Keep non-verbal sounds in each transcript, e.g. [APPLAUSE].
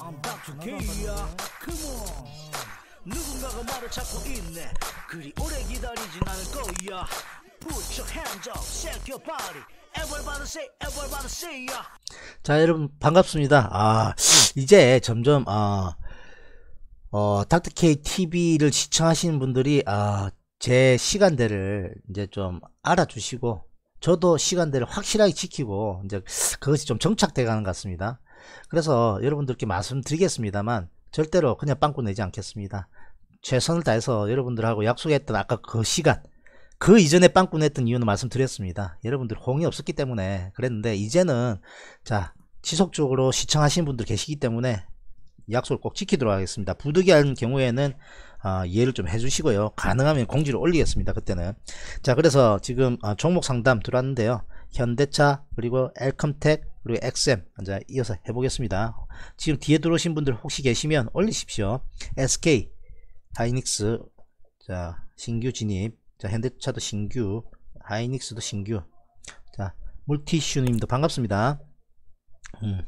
I'm b o u t to get ya Come on 누군가가 말을 찾고 있네 그리 오래 기다리진 않을 거야 Put your hands up, shake your body Everybody say, everybody say ya 자 여러분 반갑습니다 아 이제 점점 아 어, 닥터 K TV를 시청하시는 분들이 아, 제 시간대를 이제 좀 알아주시고 저도 시간대를 확실하게 지키고 이제 그것이 좀 정착돼 가는 것 같습니다. 그래서 여러분들께 말씀드리겠습니다만 절대로 그냥 빵꾸 내지 않겠습니다. 최선을 다해서 여러분들하고 약속했던 아까 그 시간 그 이전에 빵꾸 냈던 이유는 말씀드렸습니다. 여러분들 공이 없었기 때문에 그랬는데 이제는 자 지속적으로 시청하시는 분들 계시기 때문에 약속을 꼭 지키도록 하겠습니다. 부득이한 경우에는 어, 이해를 좀 해주시고요. 가능하면 공지를 올리겠습니다. 그때는 자 그래서 지금 어, 종목 상담 들어왔는데요. 현대차 그리고 엘컴텍 그리고 XM 이제 이어서 해보겠습니다. 지금 뒤에 들어오신 분들 혹시 계시면 올리십시오. SK 하이닉스 자 신규 진입 자 현대차도 신규 하이닉스도 신규 자 물티슈님도 반갑습니다. 음.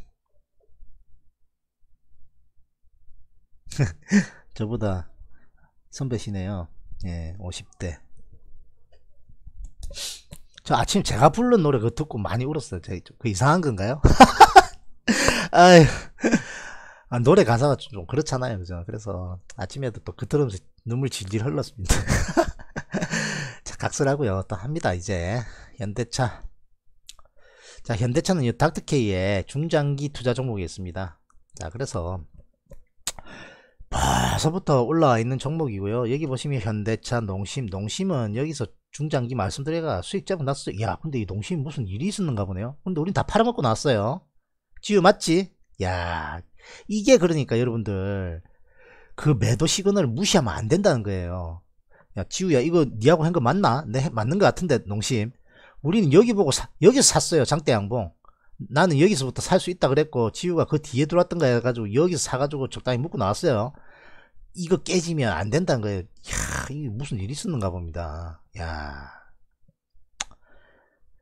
[LAUGHS] 저보다 선배시네요. 예, 50대. 저 아침 제가 부른 노래 그거 듣고 많이 울었어요. 그 이상한 건가요? [LAUGHS] 아유. 아, 노래 가사가 좀, 좀 그렇잖아요. 그죠? 그래서 아침에도 또 그 들으면서 눈물 질질 흘렀습니다. [LAUGHS] 자, 각설하고요. 또 합니다. 이제 현대차. 자, 현대차는 닥터케이의 중장기 투자 종목이 있습니다. 자, 그래서 벌써부터 올라와 있는 종목이고요. 여기 보시면 현대차, 농심, 농심은 여기서 중장기 말씀드려가 수익 잡고 났어. 야, 근데 이농심이 무슨 일이 있었는가 보네요. 근데 우린 다 팔아먹고 나왔어요. 지우 맞지? 야, 이게 그러니까 여러분들 그 매도 시그널을 무시하면 안 된다는 거예요. 야, 지우야, 이거 니하고 한 거 맞나? 네, 맞는 것 같은데, 농심. 우리는 여기 보고 사, 여기서 샀어요, 장대양봉. 나는 여기서부터 살 수 있다 그랬고, 지우가 그 뒤에 들어왔던 거 해가지고, 여기서 사가지고 적당히 묶고 나왔어요. 이거 깨지면 안 된다는 거예요. 이야, 이게 무슨 일이 있었는가 봅니다. 야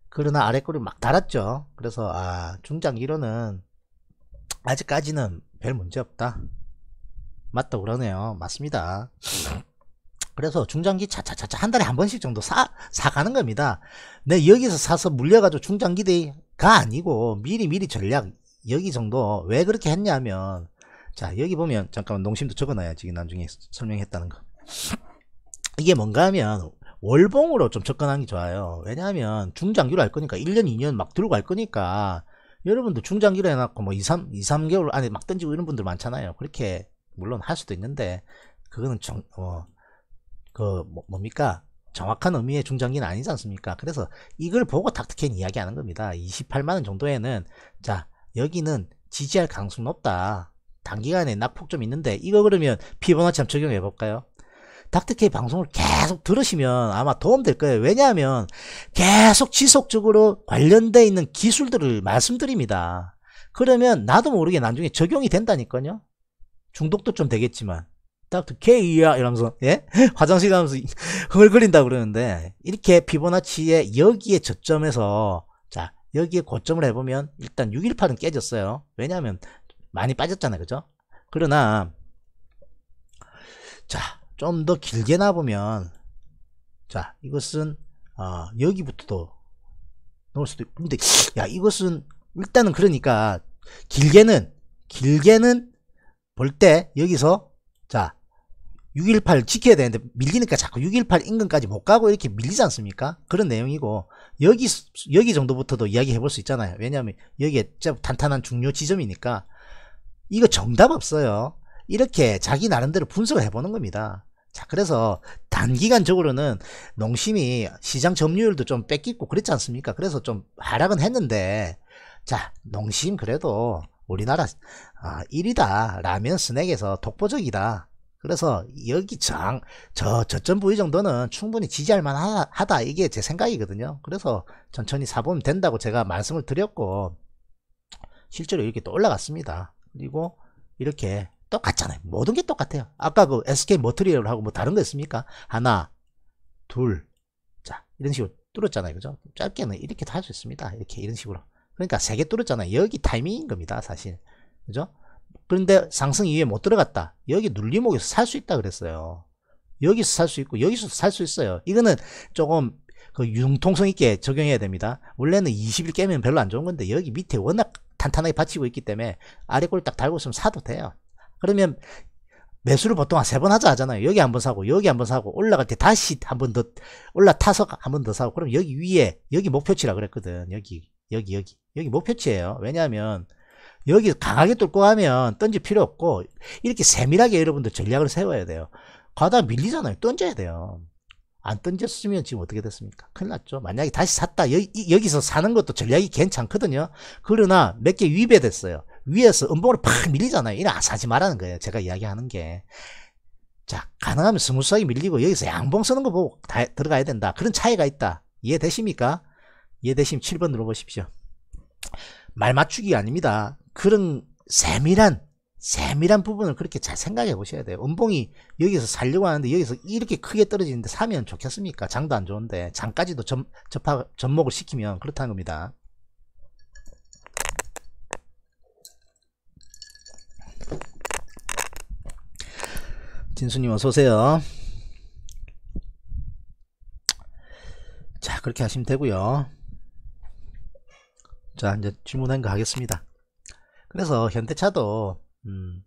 그러나 아래 꼬리 막 달았죠. 그래서 아 중장 1호는 아직까지는 별 문제 없다. 맞다 그러네요. 맞습니다. 그래서 중장기 차차차차 한 달에 한 번씩 정도 사, 사가는 겁니다. 내 네, 여기서 사서 물려가지고 중장기대가 아니고 미리미리 전략 여기 정도 왜 그렇게 했냐면 자 여기 보면 잠깐만 농심도 적어놔야지 나중에 설명했다는 거 이게 뭔가 하면 월봉으로 좀 접근하는 게 좋아요. 왜냐하면 중장기로 할 거니까 1년, 2년 막 들고 갈 거니까 여러분들 중장기로 해놨고 뭐 2, 3, 2, 3개월 안에 막 던지고 이런 분들 많잖아요. 그렇게 물론 할 수도 있는데 그거는 정, 어, 그 뭐, 뭡니까? 정확한 의미의 중장기는 아니지 않습니까? 그래서 이걸 보고 닥터캔 이야기하는 겁니다. 28만원 정도에는 자 여기는 지지할 가능성 높다. 단기간에 낙폭 좀 있는데 이거 그러면 피보나치 한번 적용해 볼까요? 닥터케이 방송을 계속 들으시면 아마 도움될 거예요. 왜냐하면 계속 지속적으로 관련돼 있는 기술들을 말씀드립니다. 그러면 나도 모르게 나중에 적용이 된다니까요. 중독도 좀 되겠지만 닥터케이야 이러면서 예? [LAUGHS] 화장실 가면서 흥얼거린다 그러는데 이렇게 피보나치의 여기에 저점에서 자 여기에 고점을 해보면 일단 618은 깨졌어요. 왜냐하면 많이 빠졌잖아요. 그죠? 그러나 자 좀더 길게 놔보면 자 이것은 어, 아, 여기부터도 넣을 수도 있고 근데 야 이것은 일단은 그러니까 길게는 길게는 볼 때 여기서 자 6.18 지켜야 되는데 밀리니까 자꾸 6.18 인근까지 못 가고 이렇게 밀리지 않습니까? 그런 내용이고 여기 여기 정도부터도 이야기해 볼 수 있잖아요. 왜냐하면 여기에 탄탄한 중요 지점이니까 이거 정답 없어요. 이렇게 자기 나름대로 분석을 해보는 겁니다. 자, 그래서 단기간적으로는 농심이 시장 점유율도 좀 뺏기고 그랬지 않습니까? 그래서 좀 하락은 했는데, 자, 농심 그래도 우리나라 아, 1위다. 라면 스낵에서 독보적이다. 그래서 여기 장, 저, 저점 부위 정도는 충분히 지지할 만 하다. 이게 제 생각이거든요. 그래서 천천히 사보면 된다고 제가 말씀을 드렸고, 실제로 이렇게 또 올라갔습니다. 그리고 이렇게 똑같잖아요. 모든 게 똑같아요. 아까 그 SK 머트리얼하고 뭐 다른 거 있습니까? 하나, 둘, 자 이런 식으로 뚫었잖아요. 그죠? 짧게는 이렇게 도할 수 있습니다. 이렇게 이런 식으로. 그러니까 세 개 뚫었잖아요. 여기 타이밍인 겁니다. 사실. 그죠? 그런데 상승 이후에 못 들어갔다. 여기 눌림목에서 살 수 있다 그랬어요. 여기서 살 수 있고 여기서 살 수 있어요. 이거는 조금 그 융통성 있게 적용해야 됩니다. 원래는 20일 깨면 별로 안 좋은 건데 여기 밑에 워낙 탄탄하게 받치고 있기 때문에 아래 골딱 달고 있으면 사도 돼요. 그러면 매수를 보통 한 세 번 하자 하잖아요. 여기 한 번 사고 여기 한 번 사고 올라갈 때 다시 한 번 더 올라타서 한 번 더 사고 그럼 여기 위에 여기 목표치라 그랬거든. 여기 여기 여기 여기 목표치예요. 왜냐하면 여기 강하게 뚫고 가면 던질 필요 없고 이렇게 세밀하게 여러분들 전략을 세워야 돼요. 과다 밀리잖아요. 던져야 돼요. 안 던졌으면 지금 어떻게 됐습니까? 큰일 났죠. 만약에 다시 샀다. 여, 여기서 사는 것도 전략이 괜찮거든요. 그러나 몇 개 위배됐어요. 위에서 음봉으로 팍 밀리잖아요. 이런 아사지 말하는 거예요. 제가 이야기하는 게. 자, 가능하면 스무스하게 밀리고 여기서 양봉 쓰는 거 보고 다 들어가야 된다. 그런 차이가 있다. 이해되십니까? 이해되시면 7번 눌러보십시오. 말 맞추기 아닙니다. 그런 세밀한 세밀한 부분을 그렇게 잘 생각해 보셔야 돼요. 음봉이 여기서 살려고 하는데 여기서 이렇게 크게 떨어지는데 사면 좋겠습니까? 장도 안 좋은데 장까지도 점, 접하, 접목을 시키면 그렇다는 겁니다. 진수님 어서 오세요. 자 그렇게 하시면 되고요. 자 이제 질문한 거 하겠습니다. 그래서 현대차도 음,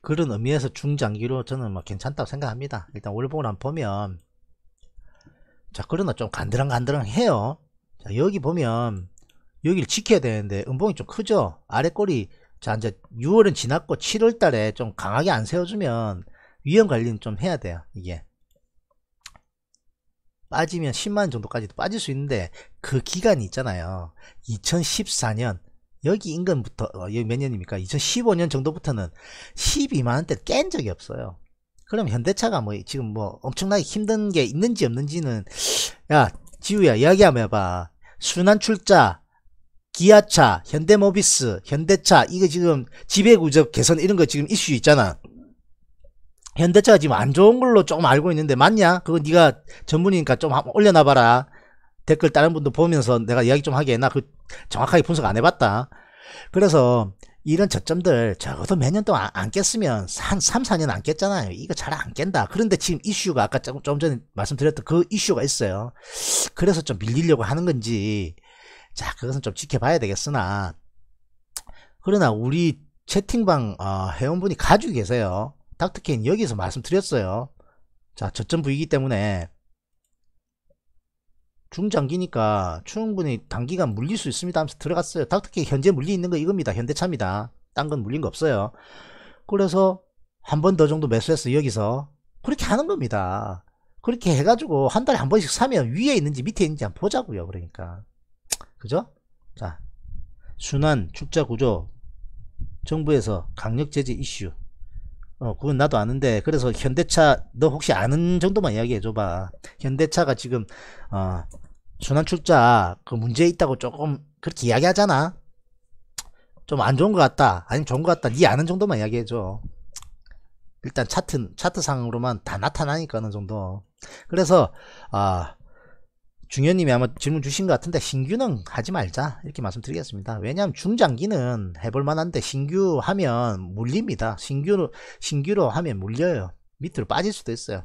그런 의미에서 중장기로 저는 뭐 괜찮다고 생각합니다. 일단 월봉을 한번 보면 자 그러나 좀 간드랑간드랑해요. 자 여기 보면 여기를 지켜야 되는데 음봉이 좀 크죠. 아래 꼬리 자 이제 6월은 지났고 7월 달에 좀 강하게 안 세워주면 위험 관리는 좀 해야 돼요 이게 빠지면 10만원 정도까지도 빠질 수 있는데 그 기간이 있잖아요 2014년 여기 인근부터 어, 여기 몇 년입니까 2015년 정도부터는 12만원대 깬 적이 없어요 그럼 현대차가 뭐 지금 뭐 엄청나게 힘든 게 있는지 없는지는 야 지우야 이야기 한번 해봐 순환 출자 기아차, 현대모비스, 현대차 이거 지금 지배구조 개선 이런 거 지금 이슈 있잖아. 현대차가 지금 안 좋은 걸로 조금 알고 있는데 맞냐? 그거 네가 전문이니까 좀 올려놔봐라. 댓글 다른 분도 보면서 내가 이야기 좀 하게 나 그 정확하게 분석 안 해봤다. 그래서 이런 저점들 적어도 몇 년 동안 안 깼으면 한 3, 4년 안 깼잖아요. 이거 잘 안 깬다. 그런데 지금 이슈가 아까 조금 전에 말씀드렸던 그 이슈가 있어요. 그래서 좀 밀리려고 하는 건지 자, 그것은 좀 지켜봐야 되겠으나, 그러나 우리 채팅방 어, 회원분이 가지고 계세요. 닥터케인 여기서 말씀드렸어요. 자, 저점 부위이기 때문에 중장기니까 충분히 단기간 물릴 수 있습니다 하면서 들어갔어요. 닥터케인 현재 물리 있는 거 이겁니다. 현대차입니다. 딴 건 물린 거 없어요. 그래서 한 번 더 정도 매수했어 여기서. 그렇게 하는 겁니다. 그렇게 해가지고 한 달에 한 번씩 사면 위에 있는지 밑에 있는지 한번 보자고요. 그러니까. 그죠? 자, 순환, 축자 구조, 정부에서 강력 제재 이슈. 어, 그건 나도 아는데, 그래서 현대차, 너 혹시 아는 정도만 이야기해줘봐. 현대차가 지금, 어, 순환 축자그 문제 있다고 조금 그렇게 이야기 하잖아. 좀 안 좋은 것 같다. 아니면 좋은 것 같다. 니 아는 정도만 이야기해줘. 일단 차트, 차트상으로만 다 나타나니까 어느 정도. 그래서, 아, 어, 중현님이 아마 질문 주신 것 같은데 신규는 하지 말자 이렇게 말씀드리겠습니다. 왜냐하면 중장기는 해볼 만한데 신규 하면 물립니다. 신규로 신규로 하면 물려요. 밑으로 빠질 수도 있어요.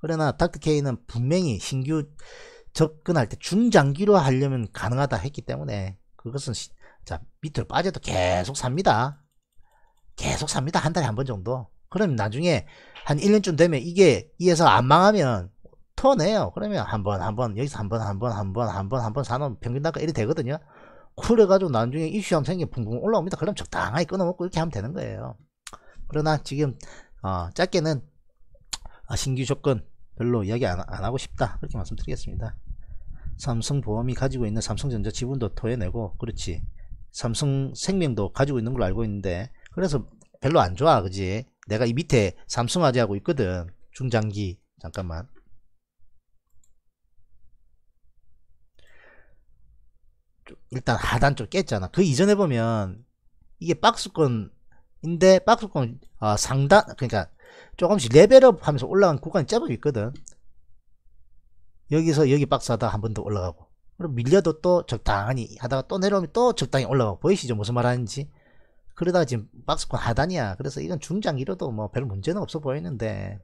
그러나 닥터 이는 분명히 신규 접근할 때 중장기로 하려면 가능하다 했기 때문에 그것은 시, 자 밑으로 빠져도 계속 삽니다. 계속 삽니다. 한 달에 한 번 정도. 그럼 나중에 한 1년쯤 되면 이게 이에서 안 망하면 토내요 그러면 한 번, 한 번, 여기서 한 번, 한 번, 한 번, 한 번, 한 번 사는 놓 평균 단가 1이 되거든요. 그래가지고 나중에 이슈함 생겨 붕붕 올라옵니다. 그럼 적당하게 끊어먹고 이렇게 하면 되는 거예요. 그러나 지금, 어, 짧게는, 아, 신규 조건 별로 이야기 안, 안 하고 싶다. 그렇게 말씀드리겠습니다. 삼성보험이 가지고 있는 삼성전자 지분도 토해내고, 그렇지. 삼성 생명도 가지고 있는 걸 알고 있는데, 그래서 별로 안 좋아. 그지? 내가 이 밑에 삼성화재하고 있거든. 중장기. 잠깐만. 일단 하단 쪽 깼잖아. 그 이전에 보면 이게 박스권인데 박스권 아, 상단 그러니까 조금씩 레벨업 하면서 올라간 구간이 제법 있거든. 여기서 여기 박스 하다 한 번 더 올라가고 그럼 밀려도 또 적당히 하다가 또 내려오면 또 적당히 올라가고 보이시죠? 무슨 말 하는지. 그러다가 지금 박스권 하단이야. 그래서 이건 중장이로도뭐 별 문제는 없어 보이는데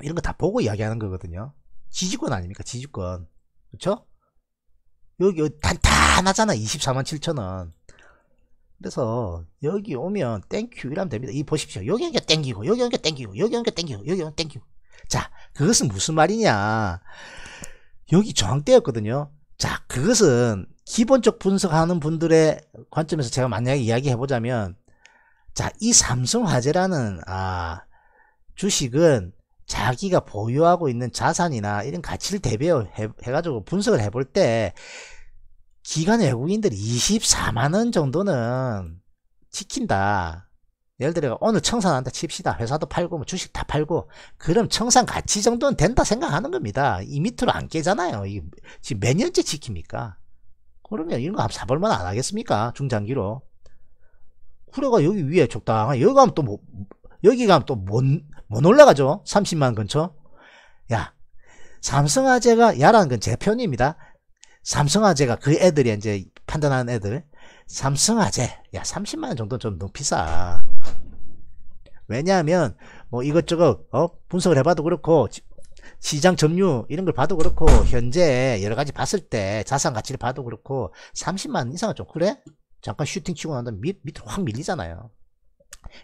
이런 거 다 보고 이야기하는 거거든요. 지지권 아닙니까? 지지권. 그렇죠? 여기, 단단하잖아 24만 7천원 그래서 여기 오면 땡큐 이러면 됩니다 이 보십시오 여기 한 개 땡기고 여기 한 개 땡기고 여기 한 개 땡기고 여기 한 개 땡기고 자 그것은 무슨 말이냐 여기 저항대였거든요 자 그것은 기본적 분석하는 분들의 관점에서 제가 만약에 이야기해 보자면 자이 삼성화재라는 아 주식은 자기가 보유하고 있는 자산이나 이런 가치를 대비해가지고 분석을 해볼 때 기관 외국인들이 24만원 정도는 지킨다. 예를 들어 오늘 청산한다 칩시다. 회사도 팔고 뭐 주식 다 팔고 그럼 청산 가치 정도는 된다 생각하는 겁니다. 이 밑으로 안 깨잖아요. 이 지금 몇 년째 지킵니까? 그러면 이런 거 사볼만 안 하겠습니까? 중장기로. 후레가 여기 위에 적당한 여기 가면 또 뭐, 여기 가면 또뭔 못 올라가죠. 30만 근처. 야, 삼성화재가 야라는 건 제 편입니다. 삼성화재가 그 애들이 이제 판단하는 애들. 삼성화재. 야, 30만 원 정도는 좀 너무 비싸. 왜냐하면 뭐 이것저것 어? 분석을 해봐도 그렇고 시장 점유 이런 걸 봐도 그렇고 현재 여러 가지 봤을 때 자산 가치를 봐도 그렇고 30만 원 이상은 좀 그래? 잠깐 슈팅 치고 난 다음에 밑, 밑으로 확 밀리잖아요.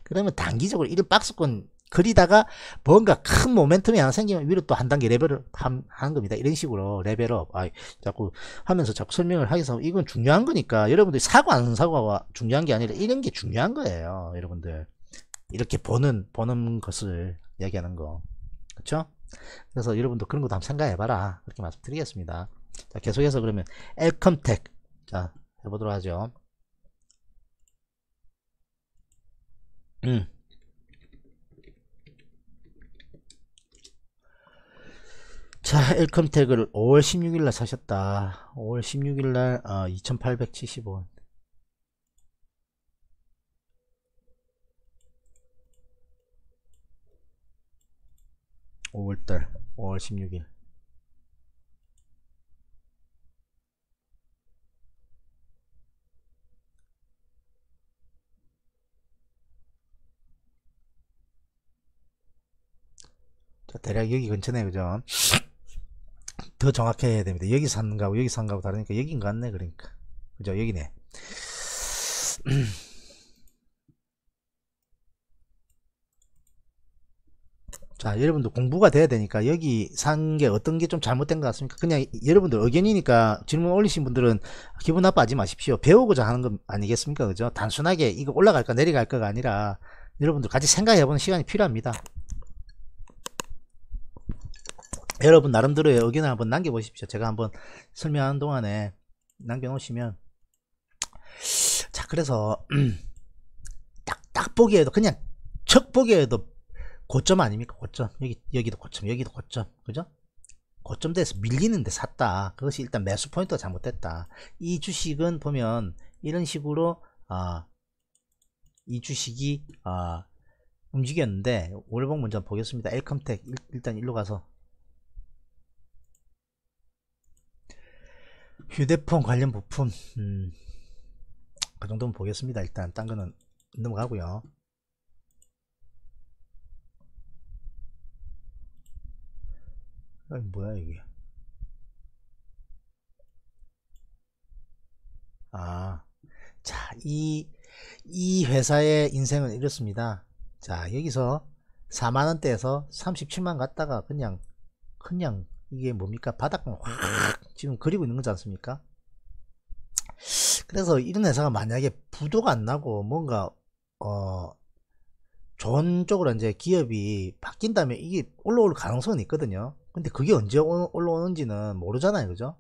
그러면 단기적으로 이런 박스권 그리다가 뭔가 큰 모멘텀이 하나 생기면 위로 또 한 단계 레벨을 함, 하는 겁니다. 이런 식으로 레벨업 아이, 자꾸 하면서 자꾸 설명을 하기서 이건 중요한 거니까 여러분들 사고 안 사고가 중요한 게 아니라 이런 게 중요한 거예요. 여러분들 이렇게 보는 보는 것을 얘기하는거 그렇죠? 그래서 여러분도 그런 것도 한번 생각해봐라 그렇게 말씀드리겠습니다. 자 계속해서 그러면 엘컴텍 자 해보도록 하죠. 음. 자 엘컴택을 5월 16일날 사셨다 5월 16일날 어, 2870원 5월달 5월 16일 자 대략 여기 근처네 그죠 더 정확해야 됩니다. 여기 산가고 여기 산가고 다르니까 여긴 것 같네 그러니까 그죠 여기네 [CLEARS THROAT] 자 여러분들 공부가 돼야 되니까 여기 산 게 어떤 게 좀 잘못된 것 같습니까 그냥 여러분들 의견이니까 질문 올리신 분들은 기분 나빠하지 마십시오 배우고자 하는 거 아니겠습니까 그죠 단순하게 이거 올라갈까 내려갈까가 아니라 여러분들 같이 생각해보는 시간이 필요합니다 여러분 나름대로의 의견을 한번 남겨보십시오. 제가 한번 설명하는 동안에 남겨놓으시면 자 그래서 딱딱 [CLEARS THROAT] 보기에도 그냥 척 보기에도 고점 아닙니까 고점 여기 여기도 고점 여기도 고점 그죠 고점대에서 밀리는데 샀다 그것이 일단 매수 포인트가 잘못됐다 이 주식은 보면 이런 식으로 어, 이 주식이 어, 움직였는데 월봉 먼저 보겠습니다 엘컴텍 일단 일로 가서 휴대폰 관련 부품 음, 그 정도면 보겠습니다 일단 딴 거는 넘어가고요 아 뭐야 이게 아 자, 이, 이 회사의 인생은 이렇습니다. 자, 여기서 4만원대에서 37만 갔다가 그냥, 그냥 이게 뭡니까 바닥을 확 지금 그리고 있는 거지 않습니까 그래서 이런 회사가 만약에 부도가 안 나고 뭔가 어 좋은 쪽으로 이제 기업이 바뀐다면 이게 올라올 가능성은 있거든요 근데 그게 언제 올라오는지는 모르잖아요 그죠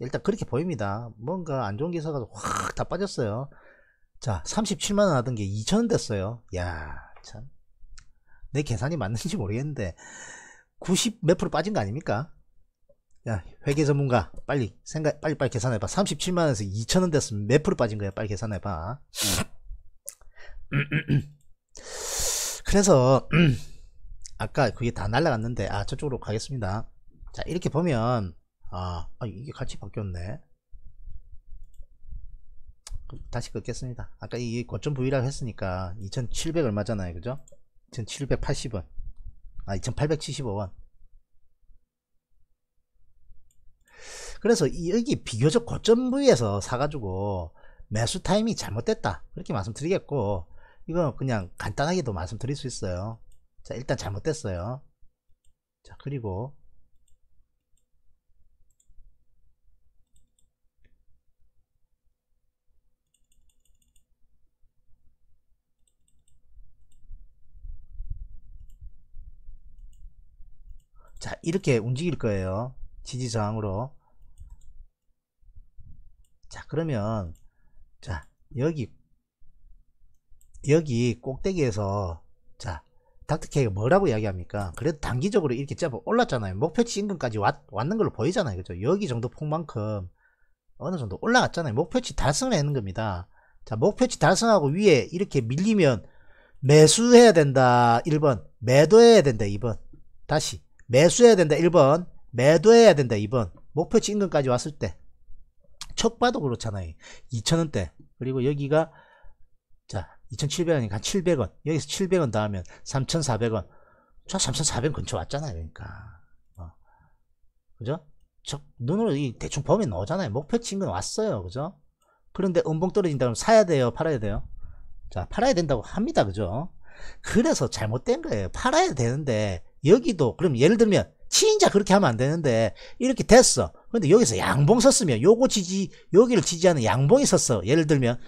일단 그렇게 보입니다 뭔가 안 좋은 기사가 확 다 빠졌어요 자 37만원 하던 게 2천원 됐어요 야 참 내 계산이 맞는지 모르겠는데 90몇 프로 빠진 거 아닙니까? 야, 회계 전문가, 빨리, 생각, 빨리, 빨리 계산해봐. 37만원에서 2천원 됐으면 몇 프로 빠진 거야? 빨리 계산해봐. 그래서, 아까 그게 다 날라갔는데, 아, 저쪽으로 가겠습니다. 자, 이렇게 보면, 아, 아 이게 같이 바뀌었네. 다시 끊겠습니다 아까 이게 고점 부위라고 했으니까, 2700 얼마잖아요. 그죠? 2780원. 아 2875원 그래서 여기 비교적 고점 부위에서 사가지고 매수 타임이 잘못됐다 그렇게 말씀드리겠고 이건 그냥 간단하게도 말씀드릴 수 있어요 자 일단 잘못됐어요 자 그리고 자 이렇게 움직일 거예요 지지저항으로 자 그러면 자 여기 여기 꼭대기에서 자 닥터케이가 뭐라고 이야기합니까 그래도 단기적으로 이렇게 잡아 올랐잖아요 목표치 인근까지 왔, 왔는 걸로 보이잖아요 그죠 여기 정도 폭만큼 어느 정도 올라갔잖아요 목표치 달성을 하는 겁니다 자 목표치 달성하고 위에 이렇게 밀리면 매수해야 된다 1번 매도해야 된다 2번 다시 매수해야 된다 1번 매도해야 된다 2번 목표치 인근까지 왔을 때 척봐도 그렇잖아요 2 0 0 0원대 그리고 여기가 자 2700원이니까 700원 여기서 700원 더하면 3400원 저 3400원 근처 왔잖아요 그러니까 어. 그죠? 저 눈으로 이 대충 보면 나오잖아요 목표치 인근 왔어요 그죠? 그런데 은봉 떨어진다 그러면 사야 돼요 팔아야 돼요? 자 팔아야 된다고 합니다 그죠? 그래서 잘못된 거예요 팔아야 되는데 여기도 그럼 예를 들면 진짜 그렇게 하면 안 되는데 이렇게 됐어. 그런데 여기서 양봉 썼으면 요거 지지 여기를 지지하는 양봉이 썼어. 예를 들면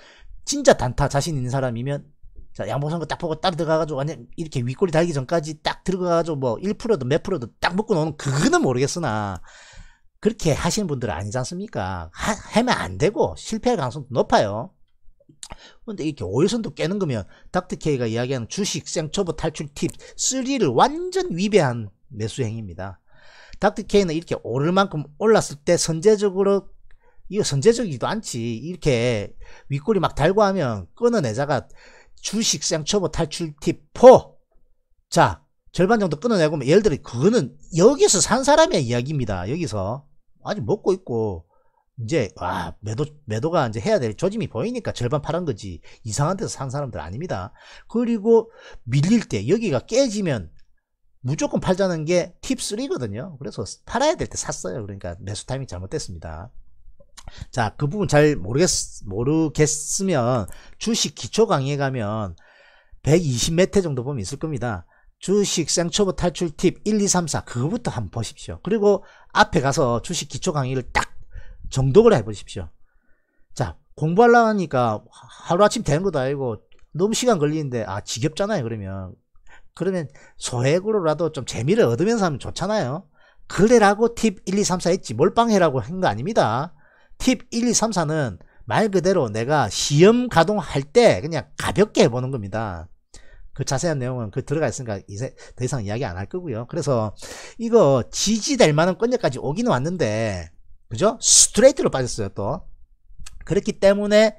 진짜 단타 자신 있는 사람이면 자, 양봉 선거 딱 보고 딱 들어가가지고 완전 이렇게 윗골이 달기 전까지 딱 들어가가지고 뭐1도몇프로도딱묶어놓오는 그거는 모르겠으나 그렇게 하시는 분들 아니지 않습니까? 하, 하면 안 되고 실패할 가능성도 높아요. 근데 이렇게 오일선도 깨는 거면 닥터케이가 이야기하는 주식 생초보 탈출 팁 3를 완전 위배한 매수 행위입니다. 닥터케이는 이렇게 오를 만큼 올랐을 때 선제적으로 이거 선제적이기도 않지 이렇게 윗골이막 달고 하면 끊어내자가 주식 생초보 탈출 팁 4. 자, 절반 정도 끊어내고, 뭐 예를 들어, 그거는 여기서 산 사람의 이야기입니다. 여기서. 아직 먹고 있고, 이제 아 매도 매도가 이제 해야 될 조짐이 보이니까 절반 파란 거지 이상한 데서 산 사람들 아닙니다. 그리고 밀릴 때 여기가 깨지면 무조건 팔자는 게 팁3거든요. 그래서 팔아야 될 때 샀어요. 그러니까 매수 타이밍 잘못됐습니다. 자, 그 부분 잘 모르겠, 모르겠으면 주식 기초 강의에 가면 120m 정도 보면 있을 겁니다. 주식 생초보 탈출 팁 1, 2, 3, 4 그거부터 한번 보십시오. 그리고 앞에 가서 주식 기초 강의를 딱 정독을 해보십시오. 자, 공부하려니까 하 하루아침 되는 것도 아니고 너무 시간 걸리는데, 아, 지겹잖아요, 그러면. 그러면 소액으로라도 좀 재미를 얻으면서 하면 좋잖아요. 그래라고 팁 1, 2, 3, 4 했지 몰빵해라고 한 거 아닙니다. 팁 1, 2, 3, 4는 말 그대로 내가 시험 가동할 때 그냥 가볍게 해보는 겁니다. 그 자세한 내용은 그 들어가 있으니까 이제 더 이상 이야기 안 할 거고요. 그래서 이거 지지될 만한 권역까지 오기는 왔는데 그죠? 스트레이트로 빠졌어요, 또. 그렇기 때문에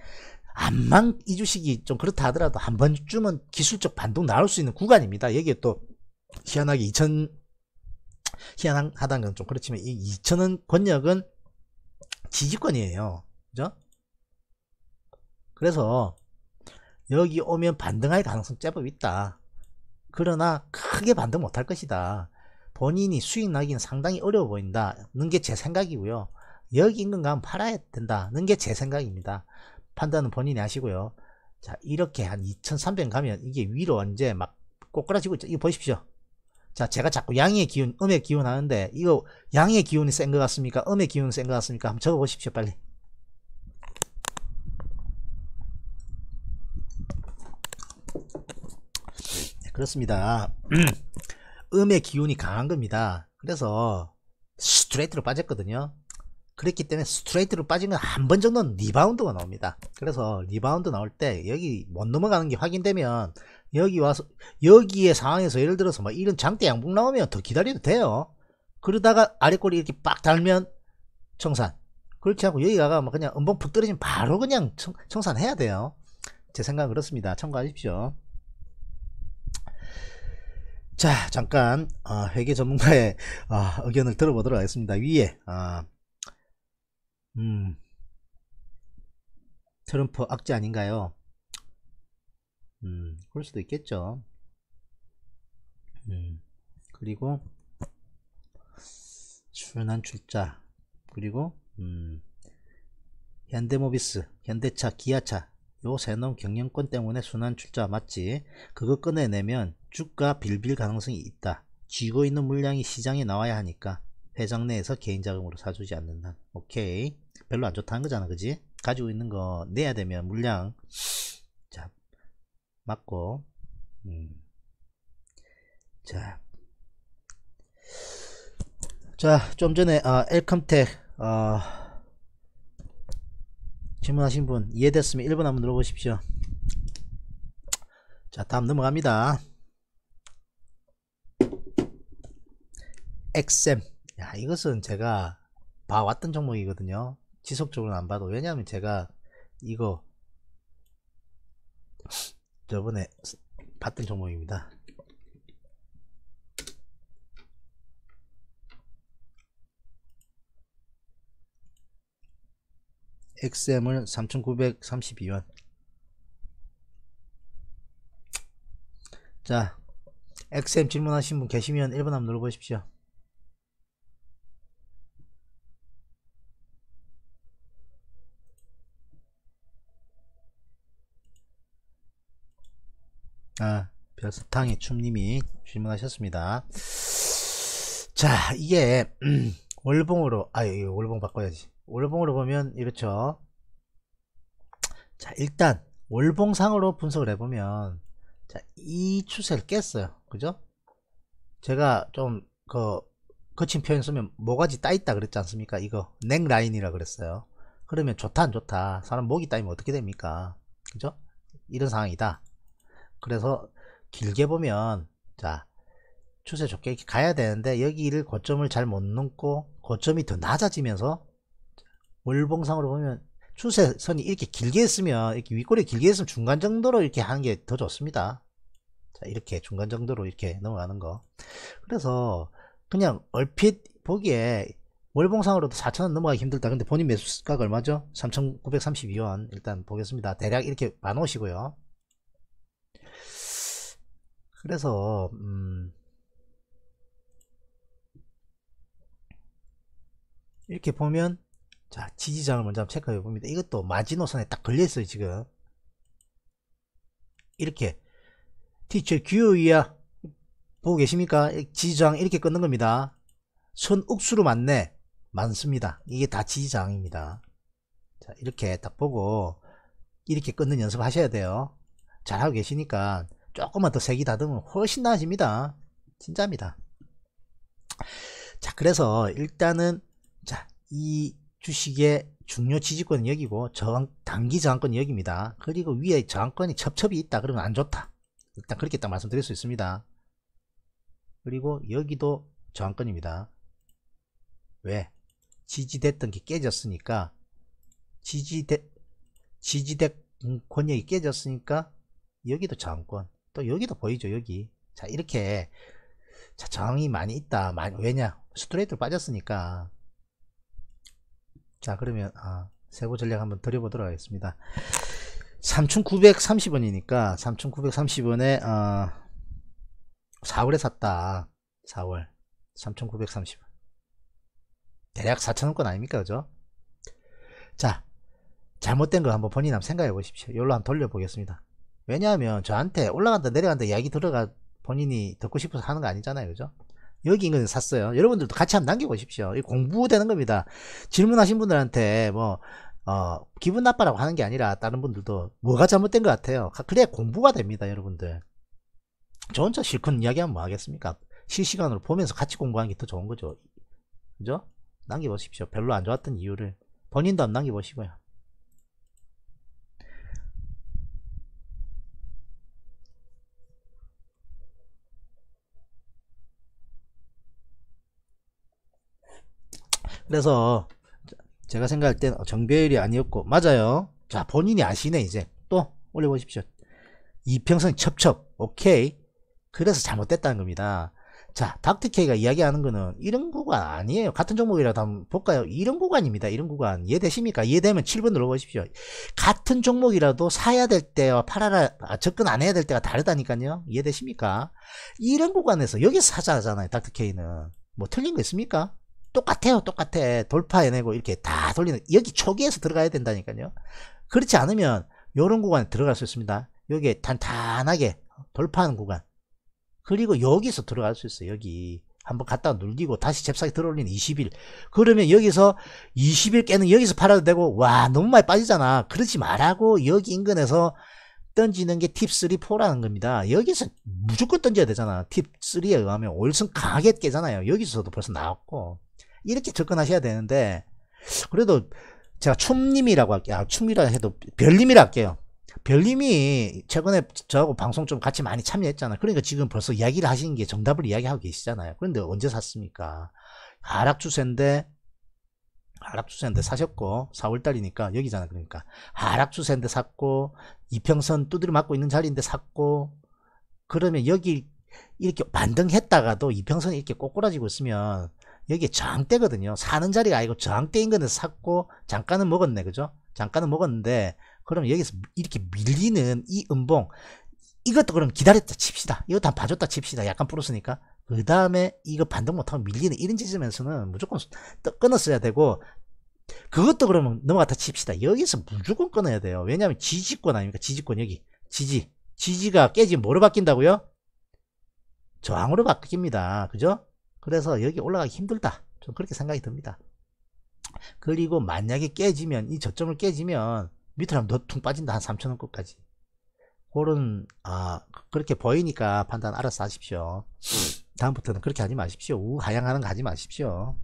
암만이 주식이 좀 그렇다 하더라도 한 번쯤은 기술적 반동 나올 수 있는 구간입니다. 여기에 또 희한하게 2000 희한하다는 건 좀 그렇지만 이 2000원 권역은 지지권이에요. 그죠? 그래서 여기 오면 반등할 가능성 제법 있다. 그러나 크게 반등 못할 것이다. 본인이 수익 나기는 상당히 어려워 보인다는 게 제 생각이고요. 여기 인건가 하면 팔아야 된다는 게 제 생각입니다. 판단은 본인이 하시고요. 자, 이렇게 한 2300 가면 이게 위로 이제막 꼬꾸라지고 있죠. 이거 보십시오. 자, 제가 자꾸 양의 기운, 음의 기운 하는데 이거 양의 기운이 센 것 같습니까? 음의 기운이 센것 같습니까? 한번 적어 보십시오, 빨리. 네, 그렇습니다. [CLEARS THROAT] 음의 기운이 강한 겁니다. 그래서 스트레이트로 빠졌거든요. 그랬기 때문에 스트레이트로 빠지면 한 번 정도는 리바운드가 나옵니다. 그래서 리바운드 나올 때 여기 못 넘어가는 게 확인되면 여기 와서 여기의 상황에서 예를 들어서 막 뭐 이런 장대 양봉 나오면 더 기다려도 돼요. 그러다가 아래꼬리 이렇게 빡 달면 청산. 그렇지 않고 여기 가가 막 뭐 그냥 음봉 푹 떨어지면 바로 그냥 청, 청산해야 돼요. 제 생각은 그렇습니다. 참고하십시오. 자, 잠깐 어, 회계 전문가의 어, 의견을 들어보도록 하겠습니다. 위에 어, 음. 트럼프 악재 아닌가요? 음, 그럴 수도 있겠죠. 음, 그리고, 순한 출자. 그리고, 음, 현대모비스, 현대차, 기아차. 요세놈 경영권 때문에 순환 출자 맞지? 그거 꺼내내면 주가 빌빌 가능성이 있다. 쥐고 있는 물량이 시장에 나와야 하니까 회장 내에서 개인 자금으로 사주지 않는 한. 오케이. 별로 안 좋다는 거잖아 그지 가지고 있는 거 내야 되면 물량 자 맞고 음. 자. 자, 좀 전에 어, 엘컴텍 어, 질문하신 분 이해됐으면 1번 한번 눌러보십시오. 자, 다음 넘어갑니다. XM 야, 이것은 제가 봐왔던 종목이거든요. 지속적으로 안 봐도 왜냐하면 제가 이거 저번에 봤던 종목입니다 XM을 3,932원 자 XM 질문하신 분 계시면 1번 한번 눌러보십시오 아, 별사탕의 춤님이 질문하셨습니다. 자, 이게 음, 월봉으로 아, 예, 월봉 바꿔야지. 월봉으로 보면 이렇죠. 자, 일단 월봉상으로 분석을 해보면 자, 이 추세를 깼어요. 그죠? 제가 좀그 거친 표현 쓰면 모가지 따 있다 그랬지 않습니까? 이거 넥 라인이라 그랬어요. 그러면 좋다 안 좋다. 사람 목이 따이면 어떻게 됩니까? 그죠? 이런 상황이다. 그래서 길게 보면 자 추세 좋게 이렇게 가야 되는데 여기를 고점을 잘 못 넘고 고점이 더 낮아지면서 월봉상으로 보면 추세선이 이렇게 길게 했으면 이렇게 윗골리 길게 했으면 중간 정도로 이렇게 하는 게 더 좋습니다 자 이렇게 중간 정도로 이렇게 넘어가는 거 그래서 그냥 얼핏 보기에 월봉상으로도 4천원 넘어가기 힘들다 근데 본인 매수가가 얼마죠? 3932원 일단 보겠습니다 대략 이렇게 많으시고요 그래서 음 이렇게 보면 자 지지장을 먼저 한번 체크해 봅니다 이것도 마지노선에 딱 걸려 있어요 지금 이렇게 티처 규유이야 보고 계십니까 지지장 이렇게 끊는 겁니다 선 억수로 맞네 많습니다 이게 다 지지장입니다 자 이렇게 딱 보고 이렇게 끊는 연습 하셔야 돼요 잘하고 계시니까 조금만 더 색이 다듬으면 훨씬 나아집니다 진짜입니다 자 그래서 일단은 자이 주식의 중요 지지권은 여기고 저항, 단기 저항권은 여기입니다 그리고 위에 저항권이 첩첩이 있다 그러면 안 좋다 일단 그렇게 딱 말씀드릴 수 있습니다 그리고 여기도 저항권입니다 왜 지지됐던 게 깨졌으니까 지지대 지지대 음, 권역이 깨졌으니까 여기도 저항권 또 여기도 보이죠 여기 자 이렇게 자 저항이 많이 있다 많이, 왜냐 스트레이트로 빠졌으니까 자 그러면 아, 세부 전략 한번 드려보도록 하겠습니다 3930원이니까 3930원에 어, 4월에 샀다 4월 3930원 대략 4천원권 아닙니까 그죠 자 잘못된 거 한번 본인 한번 생각해 보십시오 여기로 한번 돌려보겠습니다 왜냐하면 저한테 올라간다 내려간다 이야기 들어가 본인이 듣고 싶어서 하는 거 아니잖아요 그죠 여기 있는 샀어요 여러분들도 같이 한번 남겨보십시오 공부되는 겁니다 질문하신 분들한테 뭐 어, 기분 나빠라고 하는 게 아니라 다른 분들도 뭐가 잘못된 것 같아요 그래야 공부가 됩니다 여러분들 저 혼자 실컷 이야기하면 뭐 하겠습니까 실시간으로 보면서 같이 공부하는 게 더 좋은 거죠 그죠 남겨보십시오 별로 안 좋았던 이유를 본인도 한번 남겨보시고요 그래서 제가 생각할 땐 정배율이 아니었고 맞아요 자 본인이 아시네 이제 또 올려보십시오 이평선 첩첩 오케이 그래서 잘못됐다는 겁니다 자닥트케이가 이야기하는 거는 이런 구간 아니에요 같은 종목이라도 한번 볼까요 이런 구간입니다 이런 구간 이해되십니까 이해되면 7번 눌러보십시오 같은 종목이라도 사야 될 때와 팔아라 아, 접근 안 해야 될 때가 다르다니까요 이해되십니까 이런 구간에서 여기 서 사자잖아요 닥트케이는뭐 틀린 거 있습니까 똑같아요 똑같아 돌파해내고 이렇게 다 돌리는 여기 초기에서 들어가야 된다니까요 그렇지 않으면 요런 구간에 들어갈 수 있습니다 여기에 단단하게 돌파하는 구간 그리고 여기서 들어갈 수 있어요 여기 한번 갔다 눌리고 다시 잽싸게 들어올리는 20일 그러면 여기서 20일 깨는 여기서 팔아도 되고 와 너무 많이 빠지잖아 그러지 말라고 여기 인근에서 던지는 게 팁3, 4라는 겁니다. 여기서 무조건 던져야 되잖아. 팁3에 의하면 올승 강하게 깨잖아요. 여기서도 벌써 나왔고. 이렇게 접근하셔야 되는데 그래도 제가 춤님이라고 할게요. 아, 춤이라 해도 별님이라 할게요. 별님이 최근에 저하고 방송 좀 같이 많이 참여했잖아요. 그러니까 지금 벌써 이야기를 하시는 게 정답을 이야기하고 계시잖아요. 그런데 언제 샀습니까? 하락 추세인데 하락 추세인데 사셨고 4월달이니까 여기잖아 그러니까 하락 추세인데 샀고 이평선 두드려 맞고 있는 자리인데 샀고 그러면 여기 이렇게 반등했다가도 이평선이 이렇게 꼬꾸라지고 있으면 여기 저항대거든요 사는 자리가 아니고 저항대인 건데 샀고 잠깐은 먹었네. 그죠? 잠깐은 먹었는데 그럼 여기서 이렇게 밀리는 이 음봉 이것도 그럼 기다렸다 칩시다. 이것도 한 봐줬다 칩시다. 약간 풀었으니까 그 다음에 이거 반등 못하면 밀리는 이런 지점에서는 무조건 끊었어야 되고 그것도 그러면 넘어갔다 칩시다. 여기서 무조건 끊어야 돼요. 왜냐하면 지지권 아닙니까? 지지권 여기 지지 지지가 깨지면 뭐로 바뀐다고요? 저항으로 바뀝니다. 그죠? 그래서 여기 올라가기 힘들다. 좀 그렇게 생각이 듭니다. 그리고 만약에 깨지면 이 저점을 깨지면 밑으로 하면 너퉁 빠진다 한3 0 0 0원권까지 그런 아 그렇게 보이니까 판단 알아서 하십시오 다음부터는 그렇게 하지 마십시오 우하향하는 거 하지 마십시오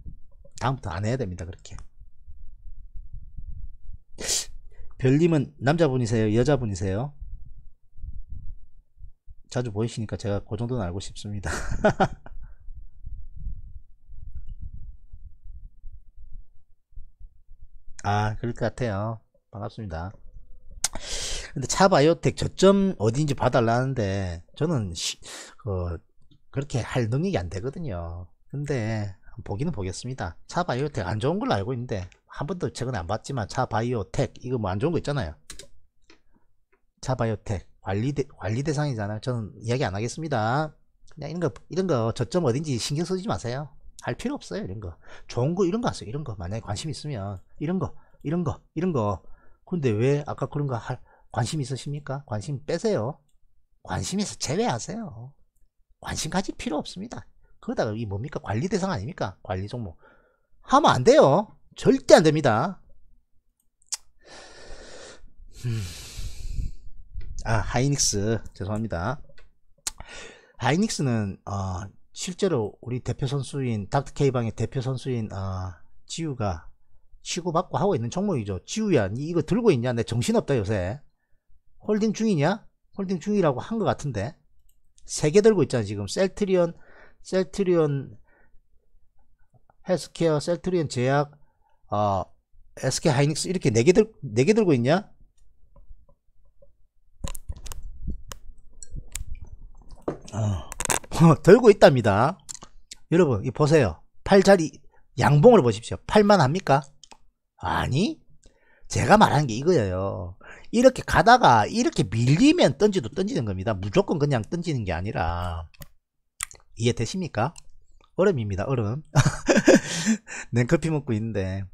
다음부터 안 해야 됩니다 그렇게 별님은 남자분이세요 여자분이세요 자주 보이시니까 제가 그 정도는 알고 싶습니다 [LAUGHS] 아 그럴 것 같아요 반갑습니다 근데 차바이오텍 저점 어디인지 봐달라는데 저는 시, 어, 그렇게 할 능력이 안 되거든요 근데 보기는 보겠습니다 차바이오텍 안 좋은 걸로 알고 있는데 한 번도 최근에 안 봤지만 차바이오텍 이거 뭐 안 좋은 거 있잖아요 차바이오텍 관리, 대, 관리 대상이잖아요 저는 이야기 안 하겠습니다 그냥 이런 거 이런 거 저점 어딘지 신경 쓰지 마세요 할 필요 없어요 이런 거 좋은 거 이런 거 하세요 이런 거 만약에 관심 있으면 이런 거 이런 거 이런 거 근데 왜 아까 그런 거할 관심 있으십니까 관심 빼세요 관심에서 제외하세요 관심 가질 필요 없습니다 그러다가 이 뭡니까 관리 대상 아닙니까 관리 종목 하면 안 돼요 절대 안 됩니다 음. 아 하이닉스 죄송합니다 하이닉스는 어 실제로 우리 대표 선수인 닥터 K방의 대표 선수인 아, 지우가 치고받고 하고 있는 종목이죠. 지우야, 니 이거 들고 있냐? 내 정신없다 요새. 홀딩 중이냐? 홀딩 중이라고 한 것 같은데. 세 개 들고 있잖아 지금. 셀트리온, 셀트리온 헬스케어, 셀트리온 제약, 어, SK 하이닉스 이렇게 네 개 들, 네 개 들고 있냐? 어. [LAUGHS] 들고 있답니다 여러분 이 보세요 팔자리 양봉을 보십시오 팔만 합니까 아니 제가 말한 게 이거예요 이렇게 가다가 이렇게 밀리면 던지도 던지는 겁니다 무조건 그냥 던지는 게 아니라 이해되십니까 얼음입니다 얼음 [LAUGHS] 냉커피 먹고 있는데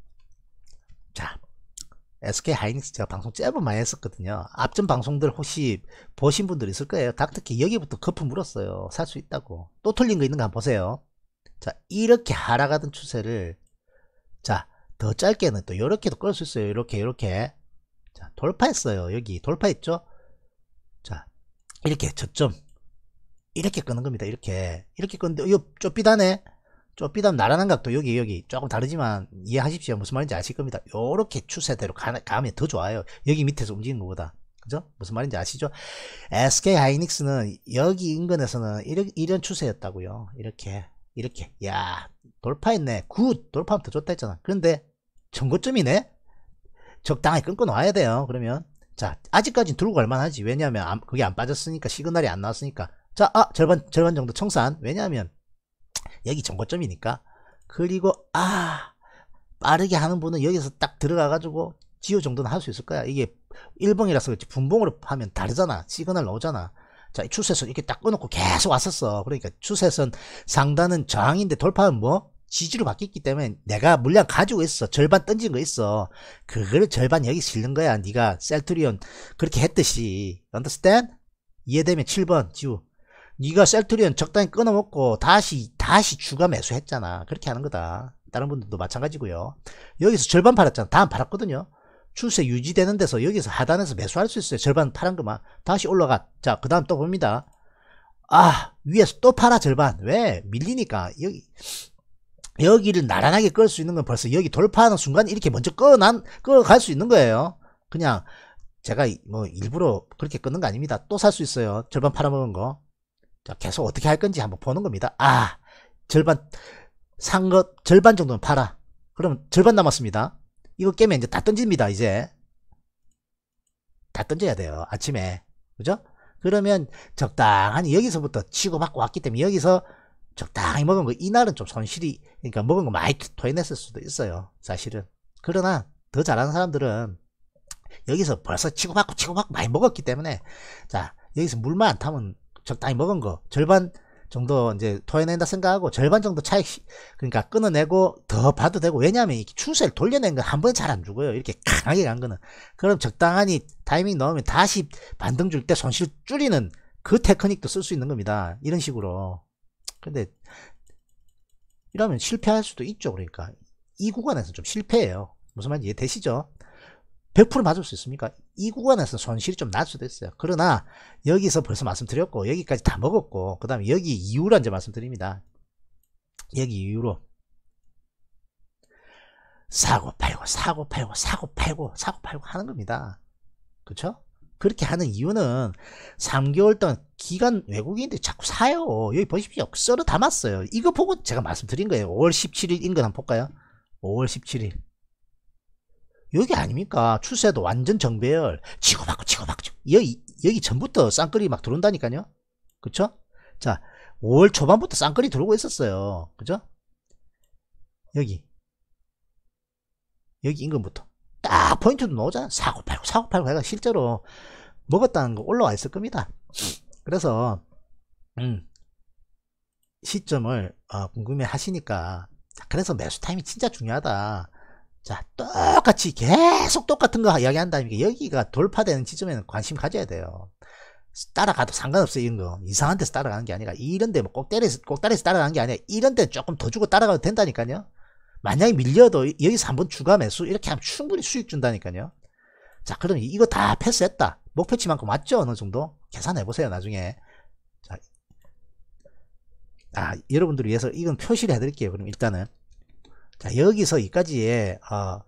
SK 하이닉스 제가 방송 제은 많이 했었거든요. 앞전 방송들 혹시 보신 분들 있을 거예요. 닥터키 여기부터 거품 물었어요. 살 수 있다고. 또 틀린 거 있는 거 한번 보세요. 자, 이렇게 하락하던 추세를 자, 더 짧게는 또 이렇게도 끌 수 있어요. 이렇게 이렇게. 자, 돌파했어요. 여기 돌파했죠? 자, 이렇게 저점 이렇게 끄는 겁니다. 이렇게. 이렇게 끄는데 이거 좁비다네. 좀 삐담 나란한 각도 여기 여기 조금 다르지만 이해하십시오 무슨 말인지 아실 겁니다 요렇게 추세대로 가, 가면 더 좋아요 여기 밑에서 움직이는 것보다 그죠? 무슨 말인지 아시죠? SK 하이닉스는 여기 인근에서는 이런, 이런 추세였다고요 이렇게 이렇게 야 돌파했네 굿 돌파하면 더 좋다 했잖아 그런데 정고점이네 적당히 끊고 놔야 돼요 그러면 자 아직까지 들고 갈만하지 왜냐하면 그게 안 빠졌으니까 시그널이 안 나왔으니까 자아 절반 절반 정도 청산 왜냐하면 여기 정거점이니까 그리고 아 빠르게 하는 분은 여기서 딱 들어가가지고 지우 정도는 할 수 있을 거야 이게 일봉이라서 그렇지 분봉으로 하면 다르잖아 시그널 나오잖아 자 추세선 이렇게 딱 꺼놓고 계속 왔었어 그러니까 추세선 상단은 저항인데 돌파면뭐 지지로 바뀌었기 때문에 내가 물량 가지고 있어 절반 던진 거 있어 그거를 절반 여기 실는 거야 네가 셀트리온 그렇게 했듯이 understand? 이해되면 7번 지우 네가 셀트리온 적당히 끊어먹고 다시 다시 추가 매수했잖아 그렇게 하는 거다 다른 분들도 마찬가지고요 여기서 절반 팔았잖아 다음 팔았거든요 추세 유지되는 데서 여기서 하단에서 매수할 수 있어요 절반 팔은 거만 다시 올라가 자그 다음 또 봅니다 아 위에서 또 팔아 절반 왜 밀리니까 여기 여기를 나란하게 끌 수 있는 건 벌써 여기 돌파하는 순간 이렇게 먼저 끌어난 끌어갈 수 있는 거예요 그냥 제가 뭐 일부러 그렇게 끊는 거 아닙니다 또 살 수 있어요 절반 팔아먹은 거 자, 계속 어떻게 할 건지 한번 보는 겁니다. 아, 절반, 산 것, 절반 정도는 팔아. 그럼 절반 남았습니다. 이거 깨면 이제 다 던집니다, 이제. 다 던져야 돼요, 아침에. 그죠? 그러면 적당히 여기서부터 치고받고 왔기 때문에 여기서 적당히 먹은 거, 이날은 좀 손실이, 그러니까 먹은 거 많이 토해냈을 수도 있어요, 사실은. 그러나 더 잘하는 사람들은 여기서 벌써 치고받고 치고받고 많이 먹었기 때문에 자, 여기서 물만 안 타면 적당히 먹은 거 절반 정도 이제 토해낸다 생각하고 절반 정도 차익 그러니까 끊어내고 더 봐도 되고 왜냐하면 충세를 돌려낸 건한 번에 잘안 죽어요 이렇게 강하게 간 거는 그럼 적당하니 타이밍 넣으면 다시 반등 줄 때 손실 줄이는 그 테크닉도 쓸 수 있는 겁니다 이런 식으로 근데 이러면 실패할 수도 있죠 그러니까 이 구간에서 좀 실패해요 무슨 말인지 이해되시죠 100% 맞을 수 있습니까? 이 구간에서 손실이 좀 나을 수도 있어요. 그러나 여기서 벌써 말씀드렸고 여기까지 다 먹었고 그 다음에 여기 이후로 이제 말씀드립니다. 여기 이후로 사고 팔고 사고 팔고 사고 팔고 사고 팔고 하는 겁니다. 그렇죠? 그렇게 하는 이유는 3개월 동안 기간 외국인들이 자꾸 사요. 여기 보십시오. 썰어 담았어요. 이거 보고 제가 말씀드린 거예요. 5월 17일 인근 한번 볼까요? 5월 17일. 여기 아닙니까? 추세도 완전 정배열. 치고받고 치고받고. 여기, 여기 전부터 쌍거리막 들어온다니까요. 그쵸? 자, 5월 초반부터 쌍거리 들어오고 있었어요. 그죠? 여기. 여기 임금부터딱 포인트도 놓자. 잖아 사고 팔고, 사고 팔고 해가 실제로 먹었다는 거 올라와 있을 겁니다. 그래서, 음, 시점을, 어, 궁금해 하시니까. 그래서 매수 타임이 진짜 중요하다. 자, 똑같이 계속 똑같은 거 이야기한다니까 여기가 돌파되는 지점에는 관심 가져야 돼요. 따라가도 상관없어요, 이런 거. 이상한 데서 따라가는 게 아니라, 이런 데꼭 뭐 때려서, 꼭 따라서 따라가는 게 아니라, 이런 데 조금 더 주고 따라가도 된다니까요. 만약에 밀려도 여기서 한 번 추가 매수, 이렇게 하면 충분히 수익 준다니까요. 자, 그럼 이거 다 패스했다. 목표치만큼 맞죠? 어느 정도? 계산해보세요, 나중에. 자, 아, 여러분들 위해서 이건 표시를 해드릴게요. 그럼 일단은. 자 여기서 여기까지의 어,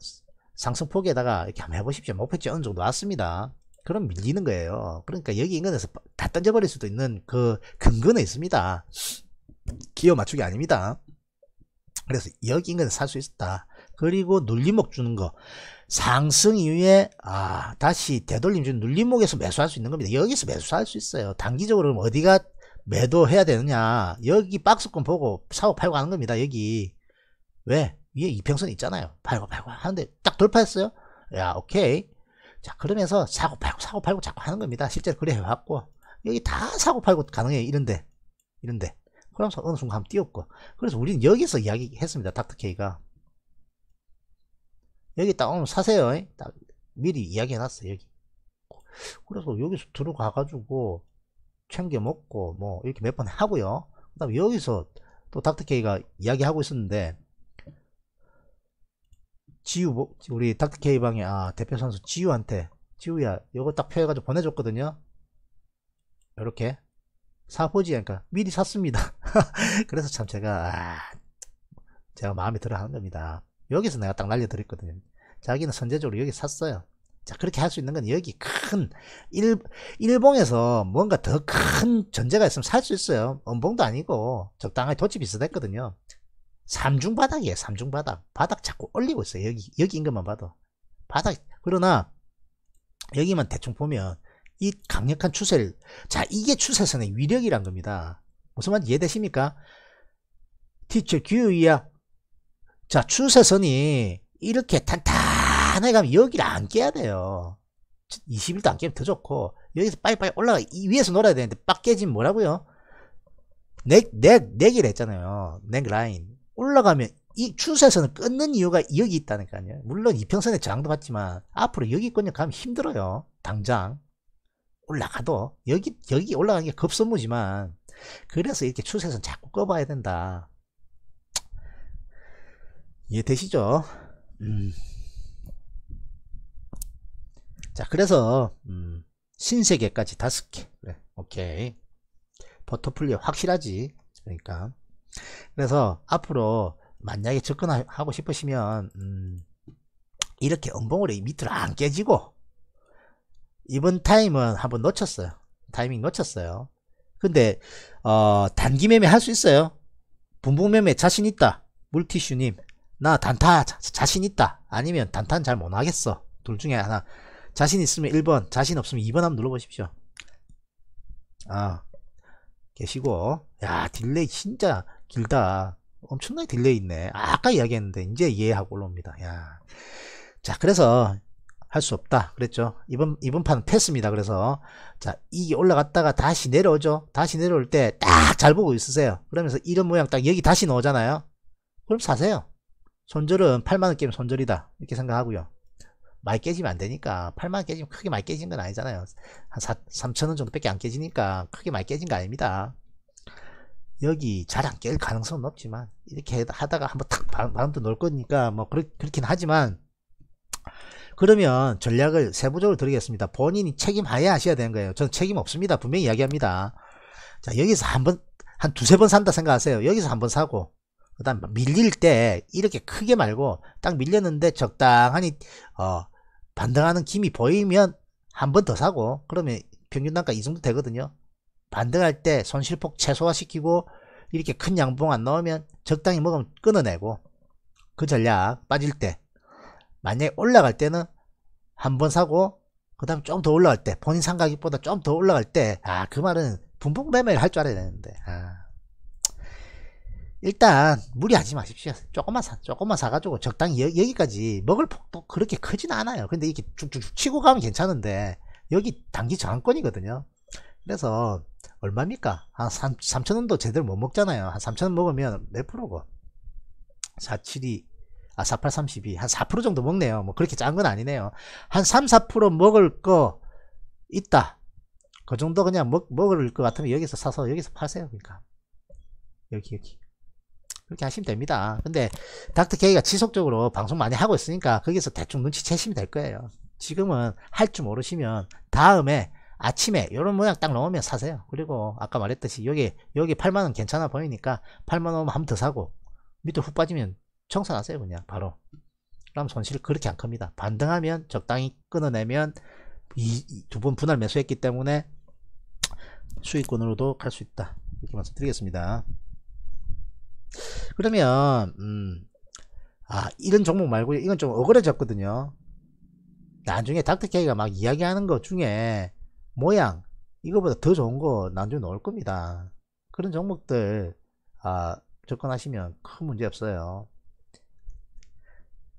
상승폭에다가 이렇게 한번 해보십시오 목표치 어느 정도 왔습니다 그럼 밀리는 거예요 그러니까 여기 인근에서 다 던져버릴 수도 있는 그 근거는 있습니다 기어 맞추기 아닙니다 그래서 여기 인근에서 살 수 있다 그리고 눌림목 주는 거 상승 이후에 아 다시 되돌림 주는 눌림목에서 매수할 수 있는 겁니다 여기서 매수할 수 있어요 단기적으로 어디가 매도해야 되느냐 여기 박스권 보고 사고 팔고 가는 겁니다 여기 왜 위에 이평선 있잖아요. 팔고 팔고 하는데 딱 돌파했어요. 야, 오케이. 자, 그러면서 사고 팔고 4고 팔고 자꾸 하는 겁니다. 실제로 그래 해왔고. 여기 다 사고 팔고 가능해 이런데. 이런데. 그러면서 어느 순간 한번 띄웠고. 그래서 우리는 여기서 이야기 했습니다. 닥터케이가. 여기 딱 오늘 사세요. 딱 미리 이야기 해놨어. 여기. 그래서 여기서 들어가가지고 챙겨 먹고 뭐 이렇게 몇 번 하고요. 그 다음에 여기서 또 닥터케이가 이야기하고 있었는데 지우 뭐, 우리 닥터 K 방에 아 대표 선수 지우한테 지우야 요거 딱펴가지고 보내줬거든요. 이렇게 사포지 않러니까 미리 샀습니다. [LAUGHS] 그래서 참 제가 아, 제가 마음에 들어하는 겁니다. 여기서 내가 딱 날려드렸거든요. 자기는 선제적으로 여기 샀어요. 자 그렇게 할 수 있는 건 여기 큰 일, 일봉에서 뭔가 더 큰 전제가 있으면 살 수 있어요. 엄봉도 아니고 적당하게 도치 비슷했거든요. 삼중바닥이에요, 삼중바닥. 바닥 자꾸 올리고 있어요, 여기. 여기 인것만 봐도. 바닥. 그러나, 여기만 대충 보면, 이 강력한 추세를, 자, 이게 추세선의 위력이란 겁니다. 무슨 말인지 이해되십니까? 티처 규이야. 자, 추세선이 이렇게 탄탄하게 가면 여기를 안 깨야 돼요. 20일도 안 깨면 더 좋고, 여기서 빨리빨리 올라가, 이 위에서 놀아야 되는데, 빡 깨지면 뭐라고요? 넥, 넥, 넥이라 했잖아요. 넥 라인. 올라가면 이 추세선을 끊는 이유가 여기 있다니까요. 물론 이평선에 저항도 받지만 앞으로 여기권역 가면 힘들어요. 당장 올라가도 여기 여기 올라가는 게 급선무지만 그래서 이렇게 추세선 자꾸 꺼봐야 된다. 이해되시죠? 음. 자 그래서 음, 신세계까지 다섯 개그 네, 오케이 버터플리 확실하지 그러니까 그래서 앞으로 만약에 접근하고 싶으시면 음 이렇게 은봉으로 밑으로 안 깨지고 이번 타임은 한번 놓쳤어요 타이밍 놓쳤어요 근데 어 단기 매매 할 수 있어요 분봉 매매 자신 있다 물티슈님 나 단타 자, 신 있다 아니면 단타는 잘 못하겠어 둘 중에 하나 자신 있으면 1번 자신 없으면 2번 한번 눌러보십시오 아 계시고 야 딜레이 진짜 길다. 엄청나게 딜레이 있네. 아, 까 이야기했는데 이제 이해하고 올라옵니다. 야. 자, 그래서 할 수 없다. 그랬죠. 이번 이번 판 패스입니다. 그래서 자, 이게 올라갔다가 다시 내려오죠. 다시 내려올 때 딱 잘 보고 있으세요. 그러면서 이런 모양 딱 여기 다시 넣잖아요 그럼 사세요. 손절은 8만원 깨면 손절이다. 이렇게 생각하고요. 많이 깨지면 안 되니까 8만원 깨지면 크게 많이 깨진 건 아니잖아요. 한 3천원 정도밖에 안 깨지니까 크게 많이 깨진 거 아닙니다. 여기 자랑 깰 가능성은 없지만 이렇게 하다가 한번 탁 바람도 놀 거니까 뭐 그렇, 그렇긴 하지만 그러면 전략을 세부적으로 드리겠습니다. 본인이 책임하에 하셔야 되는 거예요. 저는 책임 없습니다. 분명히 이야기합니다. 자 여기서 한번 한 두세 번 산다 생각하세요. 여기서 한 번 사고 그 다음 밀릴 때 이렇게 크게 말고 딱 밀렸는데 적당하니 어, 반등하는 김이 보이면 한 번 더 사고 그러면 평균 단가 이 정도 되거든요. 반등할 때 손실폭 최소화시키고 이렇게 큰 양봉 안 나오면 적당히 먹으면 끊어내고 그 전략 빠질 때 만약에 올라갈 때는 한 번 사고 그 다음 좀 더 올라갈 때 본인 상가격보다 좀 더 올라갈 때 아 그 말은 분봉 매매를 할 줄 알아야 되는데 아. 일단 무리하지 마십시오 조금만 사 조금만 사가지고 적당히 여, 기까지 먹을 폭도 그렇게 크진 않아요 근데 이렇게 쭉쭉 치고 가면 괜찮은데 여기 단기 저항권이거든요 그래서 얼마입니까? 한 3, 3천원도 제대로 못 먹잖아요. 한 3천원 먹으면 몇 프로고? 472, 아, 48, 32. 한 4% 정도 먹네요. 뭐 그렇게 짠 건 아니네요. 한 3, 4% 먹을 거 있다. 그 정도 그냥 먹, 먹을 것 같으면 여기서 사서 여기서 파세요. 그러니까. 여기, 여기. 그렇게 하시면 됩니다. 근데 닥터케이가 지속적으로 방송 많이 하고 있으니까 거기서 대충 눈치채시면 될 거예요. 지금은 할 줄 모르시면 다음에 아침에 요런 모양 딱넣으면 사세요 그리고 아까 말했듯이 여기 여기 8만원 괜찮아 보이니까 8만원 한번 더 사고 밑으로 훅 빠지면 청산하세요 그냥 바로 그럼 손실 그렇게 안 큽니다 반등하면 적당히 끊어내면 이 두 번 분할 매수했기 때문에 수익권으로도 갈 수 있다 이렇게 말씀드리겠습니다 그러면 음, 아 이런 종목 말고 이건 좀 억울해졌거든요 나중에 닥터케이가 막 이야기하는 것 중에 모양 이거보다 더 좋은 거 나중에 나올 겁니다 그런 종목들 아, 접근하시면 큰 문제 없어요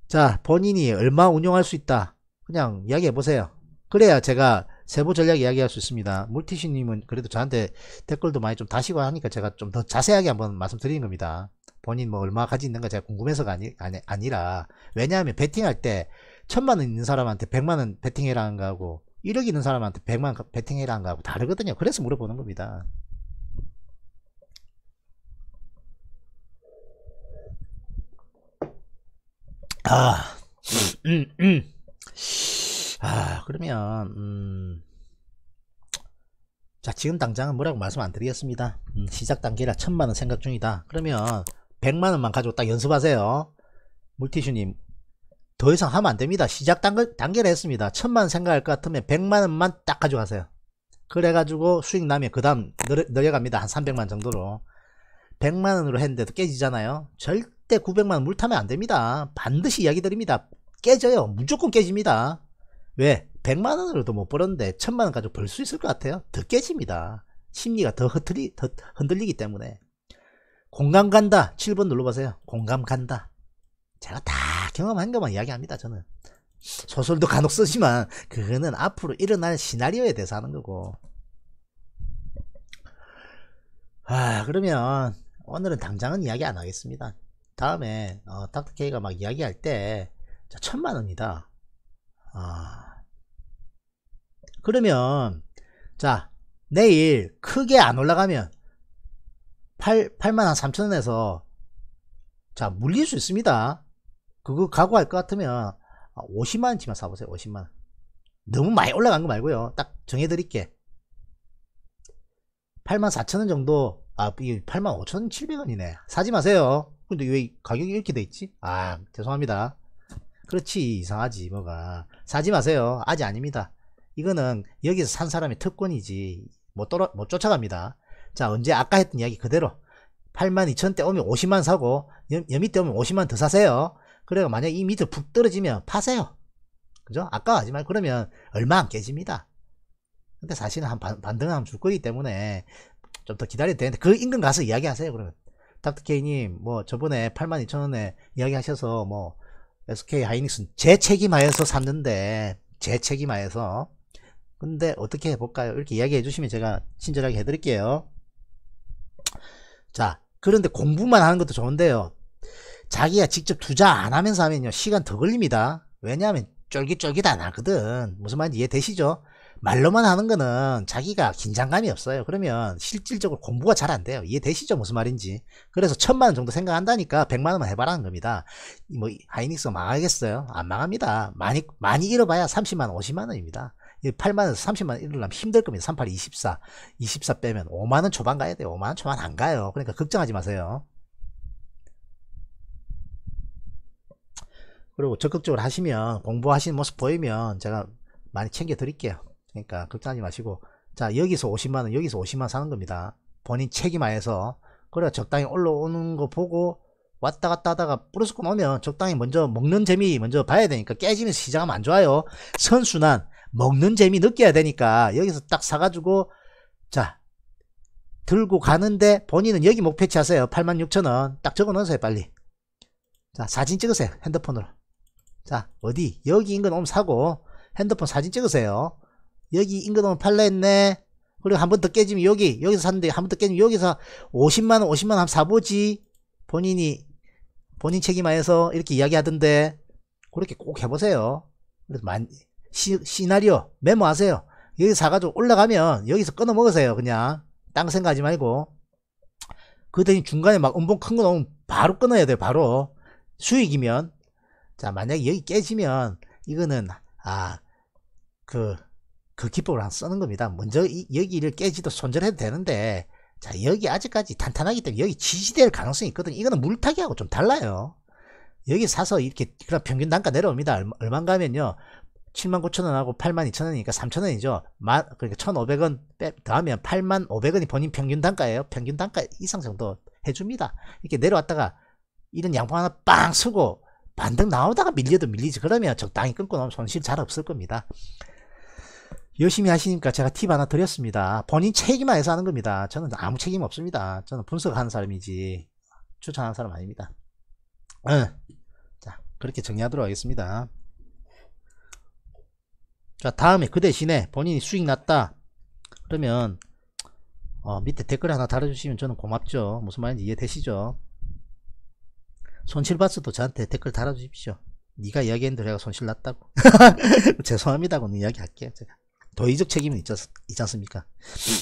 자 본인이 얼마 운용할 수 있다 그냥 이야기해 보세요 그래야 제가 세부 전략 이야기할 수 있습니다 물티슈님은 그래도 저한테 댓글도 많이 좀 다시고 하니까 제가 좀 더 자세하게 한번 말씀드리는 겁니다 본인 뭐 얼마 가지 있는가 제가 궁금해서가 아니, 아니, 라 왜냐하면 베팅할 때 천만 원 있는 사람한테 백만 원 베팅해라는 거하고 1억 있는 사람한테 100만 베팅해라 한거하고 다르거든요. 그래서 물어보는 겁니다. 아, 음, 음. 아, 그러면, 음. 자, 지금 당장은 뭐라고 말씀 안 드리겠습니다. 음, 시작 단계라 천만원 생각 중이다. 그러면, 백만원만 가지고 딱 연습하세요. 물티슈님, 더 이상 하면 안 됩니다. 시작 단계, 단계를 했습니다. 천만 생각할 것 같으면 백만 원만 딱 가져가세요. 그래가지고 수익 나면 그 다음 늘려, 갑니다한 300만 정도로. 100만 원으로 했는데도 깨지잖아요. 절대 900만 원 물타면 안 됩니다. 반드시 이야기 드립니다. 깨져요. 무조건 깨집니다. 왜? 100만 원으로도 못 벌었는데 천만원 가지고 벌 수 있을 것 같아요. 더 깨집니다. 심리가 더, 흐트리, 더 흔들리기 때문에. 공감 간다. 7번 눌러보세요. 공감 간다. 제가 다 경험한 것만 이야기합니다 저는 소설도 간혹 쓰지만 그거는 앞으로 일어날 시나리오에 대해서 하는 거고 아 그러면 오늘은 당장은 이야기 안 하겠습니다 다음에 어, 닥터케이가 막 이야기할 때 자, 천만원이다 아 그러면 자 내일 크게 안 올라가면 8, 8만 한 3천원에서 자 물릴 수 있습니다 그거 각오할 것 같으면 50만원치만 아, 사보세요 50만원 너무 많이 올라간 거 말고요 딱 정해드릴게 84,000원 정도 아 85,700원이네 사지 마세요 근데 왜 가격이 이렇게 돼 있지 아 죄송합니다 그렇지 이상하지 뭐가 사지 마세요 아직 아닙니다 이거는 여기서 산 사람의 특권이지 못, 뭐 떨어, 못 뭐 쫓아갑니다 자 언제 아까 했던 이야기 그대로 82,000대 오면 50만 사고 여, 여 밑에 오면 50만 더 사세요 그래요. 만약 이 밑으로 푹 떨어지면 파세요. 그죠? 아까워하지만 그러면 얼마 안 깨집니다. 근데 사실은 한 반, 반등하면 줄 거기 때문에 좀 더기다려야 되는데 그 인근 가서 이야기하세요. 그러면 닥터 케이님 뭐 저번에 82,000원에 이야기하셔서 뭐 SK 하이닉스 제책임하여서 샀는데 제책임하여서 근데 어떻게 해볼까요? 이렇게 이야기해 주시면 제가 친절하게 해드릴게요. 자 그런데 공부만 하는 것도 좋은데요. 자기가 직접 투자 안 하면서 하면요 시간 더 걸립니다 왜냐하면 쫄깃쫄깃 안 하거든 무슨 말인지 이해되시죠 말로만 하는 거는 자기가 긴장감이 없어요 그러면 실질적으로 공부가 잘 안 돼요 이해되시죠 무슨 말인지 그래서 천만 원 정도 생각한다니까 백만 원만 해봐라는 겁니다 뭐 하이닉스 망하겠어요 안 망합니다 많이 많이 잃어봐야 30만 원 50만 원입니다 8만에서 원 30만 원 이러려면 힘들 겁니다. 38, 24. 24 빼면 5만원 초반 가야 돼요. 5만원 초반 안 가요. 그러니까 걱정하지 마세요. 그리고 적극적으로 하시면 공부하시는 모습 보이면 제가 많이 챙겨 드릴게요 그러니까 걱정하지 마시고 자 여기서 50만원 여기서 50만원 사는 겁니다 본인 책임하에서 그래 적당히 올라오는 거 보고 왔다 갔다 하다가 부르스고 오면 적당히 먼저 먹는 재미 먼저 봐야 되니까 깨지면서 시작하면 안 좋아요 선순환 먹는 재미 느껴야 되니까 여기서 딱 사가지고 자 들고 가는데 본인은 여기 목표치 하세요 86,000원 딱 적어 놓으세요 빨리 자 사진 찍으세요 핸드폰으로 자 어디 여기 인근 오면 사고 핸드폰 사진 찍으세요 여기 인근 오면 팔라 했네 그리고 한 번 더 깨지면 여기 여기서 샀는데 한 번 더 깨지면 여기서 50만원 50만원 한번 사보지 본인이 본인 책임하에서 이렇게 이야기하던데 그렇게 꼭 해보세요 그래서 만, 시, 시나리오 메모하세요 여기 사가지고 올라가면 여기서 끊어 먹으세요 그냥 땅 생각하지 말고 그 대신 중간에 막 음봉 큰거 넣으면 바로 끊어야 돼요 바로 수익이면 자, 만약에 여기 깨지면 이거는 아, 그, 그 기법을 안 쓰는 겁니다. 먼저 이, 여기를 깨지도 손절해도 되는데 자, 여기 아직까지 탄탄하기 때문에 여기 지지될 가능성이 있거든요. 이거는 물타기하고 좀 달라요. 여기 사서 이렇게 그럼 평균 단가 내려옵니다. 얼마 만 가면요. 79,000원하고 82,000원이니까 3,000원이죠. 만, 그러니까 1,500원 더하면 85,000원이 본인 평균 단가예요. 평균 단가 이상 정도 해줍니다. 이렇게 내려왔다가 이런 양봉 하나 빵 쓰고 반등 나오다가 밀려도 밀리지 그러면 적당히 끊고 나면 손실 잘 없을 겁니다 열심히 하시니까 제가 팁 하나 드렸습니다 본인 책임만 해서 하는 겁니다 저는 아무 책임 없습니다 저는 분석하는 사람이지 추천하는 사람 아닙니다 응. 예. 자 그렇게 정리하도록 하겠습니다 자 다음에 그 대신에 본인이 수익 났다 그러면 어, 밑에 댓글 하나 달아주시면 저는 고맙죠 무슨 말인지 이해되시죠 손실 봤어도 저한테 댓글 달아주십시오. 네가 이야기한 대로 내가 손실 났다고. [LAUGHS] 죄송합니다고 이야기할게요. 제가. 도의적 책임은 있지, 있지 않습니까?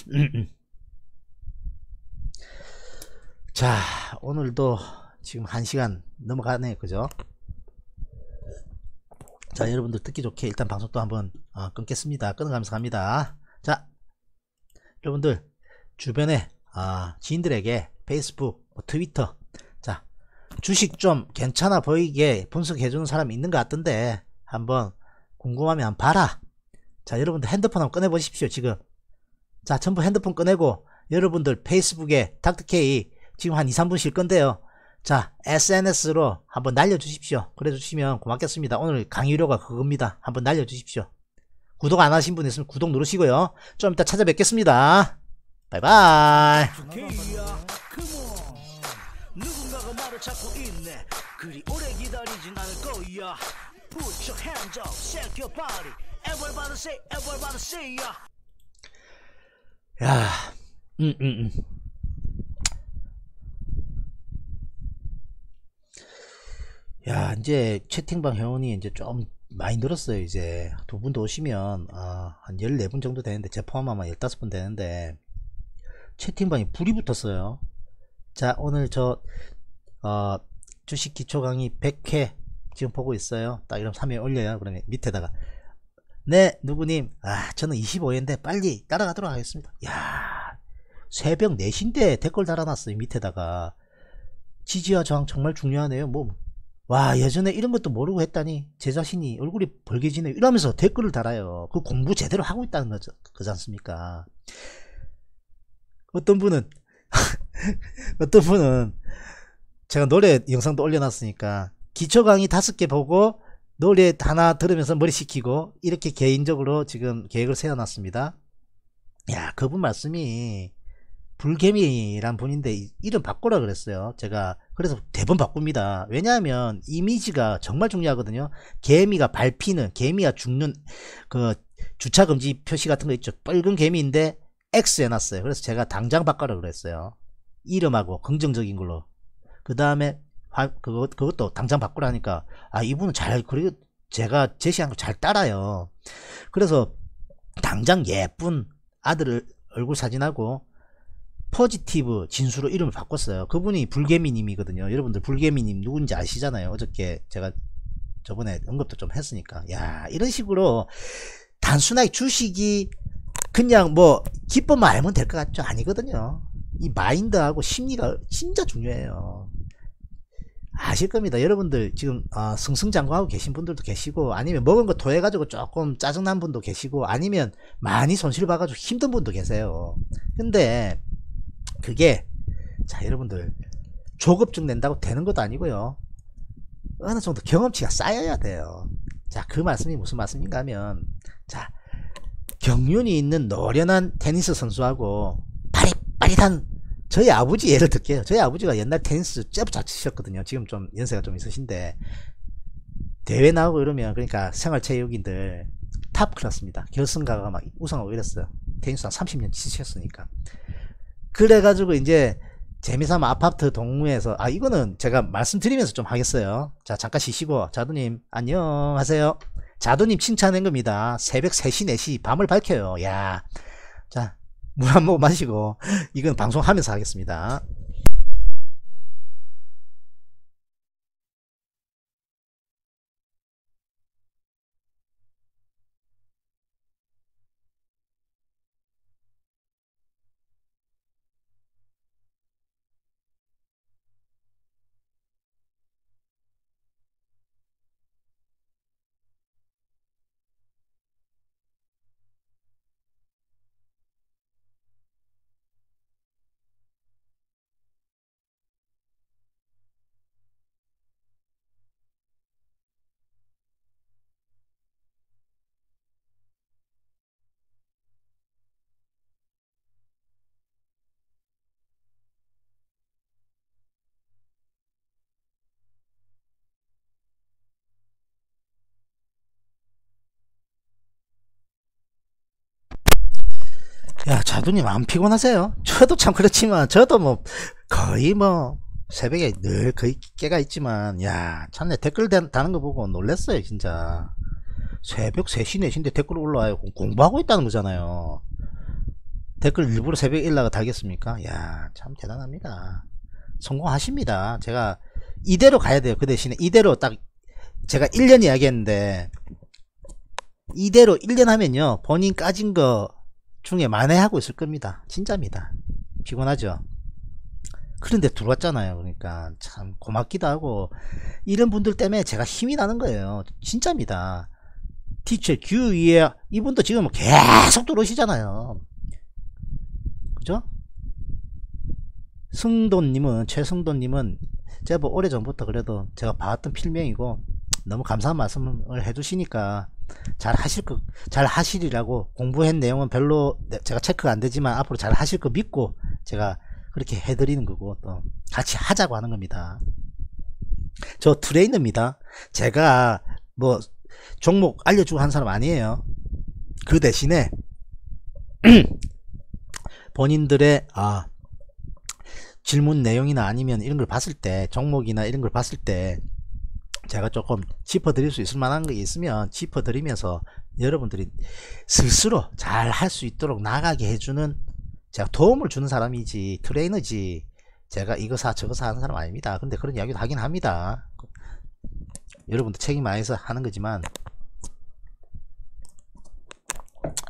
[CLEARS THROAT] 자, 오늘도 지금 1시간 넘어가네, 그죠? 자, 여러분들 듣기 좋게 일단 방송 또 한번 어, 끊겠습니다. 끊어가면서 갑니다. 자, 여러분들 주변에 어, 지인들에게 페이스북, 뭐 트위터 주식 좀 괜찮아 보이게 분석해주는 사람이 있는 것 같던데 한번 궁금하면 한번 봐라 자 여러분들 핸드폰 한번 꺼내보십시오 지금 자 전부 핸드폰 꺼내고 여러분들 페이스북에 닥터케이 지금 한 2, 3분 쉴 건데요 자 SNS로 한번 날려주십시오 그래 주시면 고맙겠습니다 오늘 강의료가 그겁니다 한번 날려주십시오 구독 안 하신 분 있으면 구독 누르시고요 좀 이따 찾아뵙겠습니다 바이바이 누군가가 말을 찾고 있네 그리 오래 기다리진 않을 거야 Put your hands up, shake your body Everybody say, everybody say ya 야, 음, 음, 음. 야, 이제 채팅방 회원이 이제 좀 많이 늘었어요, 이제. 두 분도 오시면, 아, 한 14분 정도 되는데, 제 포함하면 15분 되는데, 채팅방에 불이 붙었어요. 자 오늘 저 어, 주식 기초 강의 100회 지금 보고 있어요 딱 이러면 3회 올려요 그러면 밑에다가 네 누구님 아 저는 25회인데 빨리 따라가도록 하겠습니다 야 새벽 4시인데 댓글 달아놨어요 밑에다가 지지와 저항 정말 중요하네요 뭐와 예전에 이런 것도 모르고 했다니 제 자신이 얼굴이 벌개지네 이러면서 댓글을 달아요 그 공부 제대로 하고 있다는 거죠 그지 않습니까 어떤 분은 [LAUGHS] 어떤 분은 제가 노래 영상도 올려놨으니까 기초 강의 다섯 개 보고 노래 하나 들으면서 머리 식히고 이렇게 개인적으로 지금 계획을 세워놨습니다. 야 그분 말씀이 불개미란 분인데 이름 바꾸라 그랬어요. 제가 그래서 대본 바꿉니다. 왜냐하면 이미지가 정말 중요하거든요. 개미가 밟히는 개미가 죽는 그 주차금지 표시 같은 거 있죠. 빨간 개미인데 X 해놨어요. 그래서 제가 당장 바꿔라 그랬어요. 이름하고 긍정적인 걸로. 그 다음에 그것, 그것도 당장 바꾸라니까 아 이분은 잘 그리고 제가 제시한 걸 잘 따라요. 그래서 당장 예쁜 아들 을 얼굴 사진하고 포지티브 진수로 이름을 바꿨어요. 그분이 불개미님이거든요. 여러분들 불개미님 누군지 아시잖아요. 어저께 제가 저번에 언급도 좀 했으니까. 야, 이런 식으로 단순하게 주식이 그냥 뭐 기법만 알면 될 것 같죠? 아니거든요. 이 마인드하고 심리가 진짜 중요해요. 아실 겁니다. 여러분들 지금 어, 승승장구하고 계신 분들도 계시고 아니면 먹은 거 토해가지고 조금 짜증난 분도 계시고 아니면 많이 손실 봐가지고 힘든 분도 계세요. 근데 그게 자 여러분들 조급증 낸다고 되는 것도 아니고요. 어느 정도 경험치가 쌓여야 돼요. 자 그 말씀이 무슨 말씀인가 하면 자 경륜이 있는 노련한 테니스 선수하고 빠릿빠릿한 저희 아버지 예를 들게요. 저희 아버지가 옛날 테니스 잽잘 치셨거든요. 지금 좀 연세가 좀 있으신데 대회 나오고 이러면 그러니까 생활체육인들 탑 클래스입니다. 결승가가 막 우승하고 이랬어요. 테니스 한 30년 치셨으니까. 그래가지고 이제 재미삼아 아파트 동무에서 아 이거는 제가 말씀드리면서 좀 하겠어요. 자 잠깐 쉬시고 자두님 안녕하세요. 자두님 칭찬한 겁니다. 새벽 3시, 4시 밤을 밝혀요. 야, 자, 물 한 모금 마시고 이건 방송하면서 하겠습니다. 야, 자두님 안 피곤하세요? 저도 참 그렇지만, 저도 뭐, 거의 뭐, 새벽에 늘 거의 깨가 있지만, 야, 참내 댓글 다는 거 보고 놀랬어요, 진짜. 새벽 3시, 4시인데 댓글 올라와요. 공부하고 있다는 거잖아요. 댓글 일부러 새벽에 일라가 달겠습니까? 야, 참 대단합니다. 성공하십니다. 제가 이대로 가야 돼요. 그 대신에 이대로 딱 제가 1년 이야기했는데 이대로 1년 하면요. 본인 까진 거 중에 만회하고 있을 겁니다. 진짜입니다. 피곤하죠. 그런데 들어왔잖아요. 그러니까 참 고맙기도 하고 이런 분들 때문에 제가 힘이 나는 거예요. 진짜입니다. 티처 규 위에 이분도 지금 계속 들어오시잖아요. 그죠? 승돈님은 최승돈님은 제법 오래전부터 그래도 제가 봐왔던 필명이고 너무 감사한 말씀을 해주시니까 잘 하실 거, 잘 하시리라고 공부한 내용은 별로 제가 체크가 안 되지만 앞으로 잘 하실 거 믿고 제가 그렇게 해드리는 거고 또 같이 하자고 하는 겁니다. 저 트레이너입니다. 제가 뭐 종목 알려주고 한 사람 아니에요. 그 대신에 [CLEARS THROAT] 본인들의 아 질문 내용이나 아니면 이런 걸 봤을 때 종목이나 이런 걸 봤을 때 제가 조금 짚어드릴 수 있을 만한 게 있으면 짚어드리면서 여러분들이 스스로 잘 할 수 있도록 나가게 해주는 제가 도움을 주는 사람이지 트레이너지 제가 이거 사 저거 사 하는 사람 아닙니다 근데 그런 이야기도 하긴 합니다 여러분들 책임 안에서 하는 거지만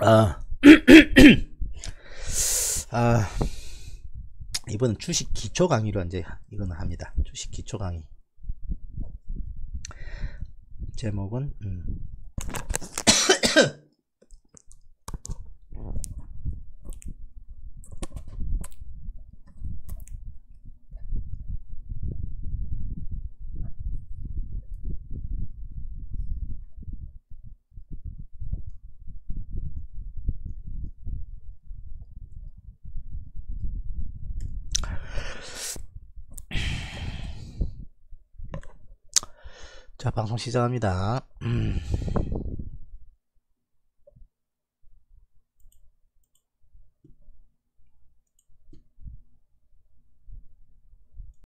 아, [CLEARS THROAT] 아 이번 주식 기초 강의로 이제 이거는 합니다 주식 기초 강의 제목은 음. [COUGHS] [COUGHS] [COUGHS] 어, 자 방송 시작합니다 음.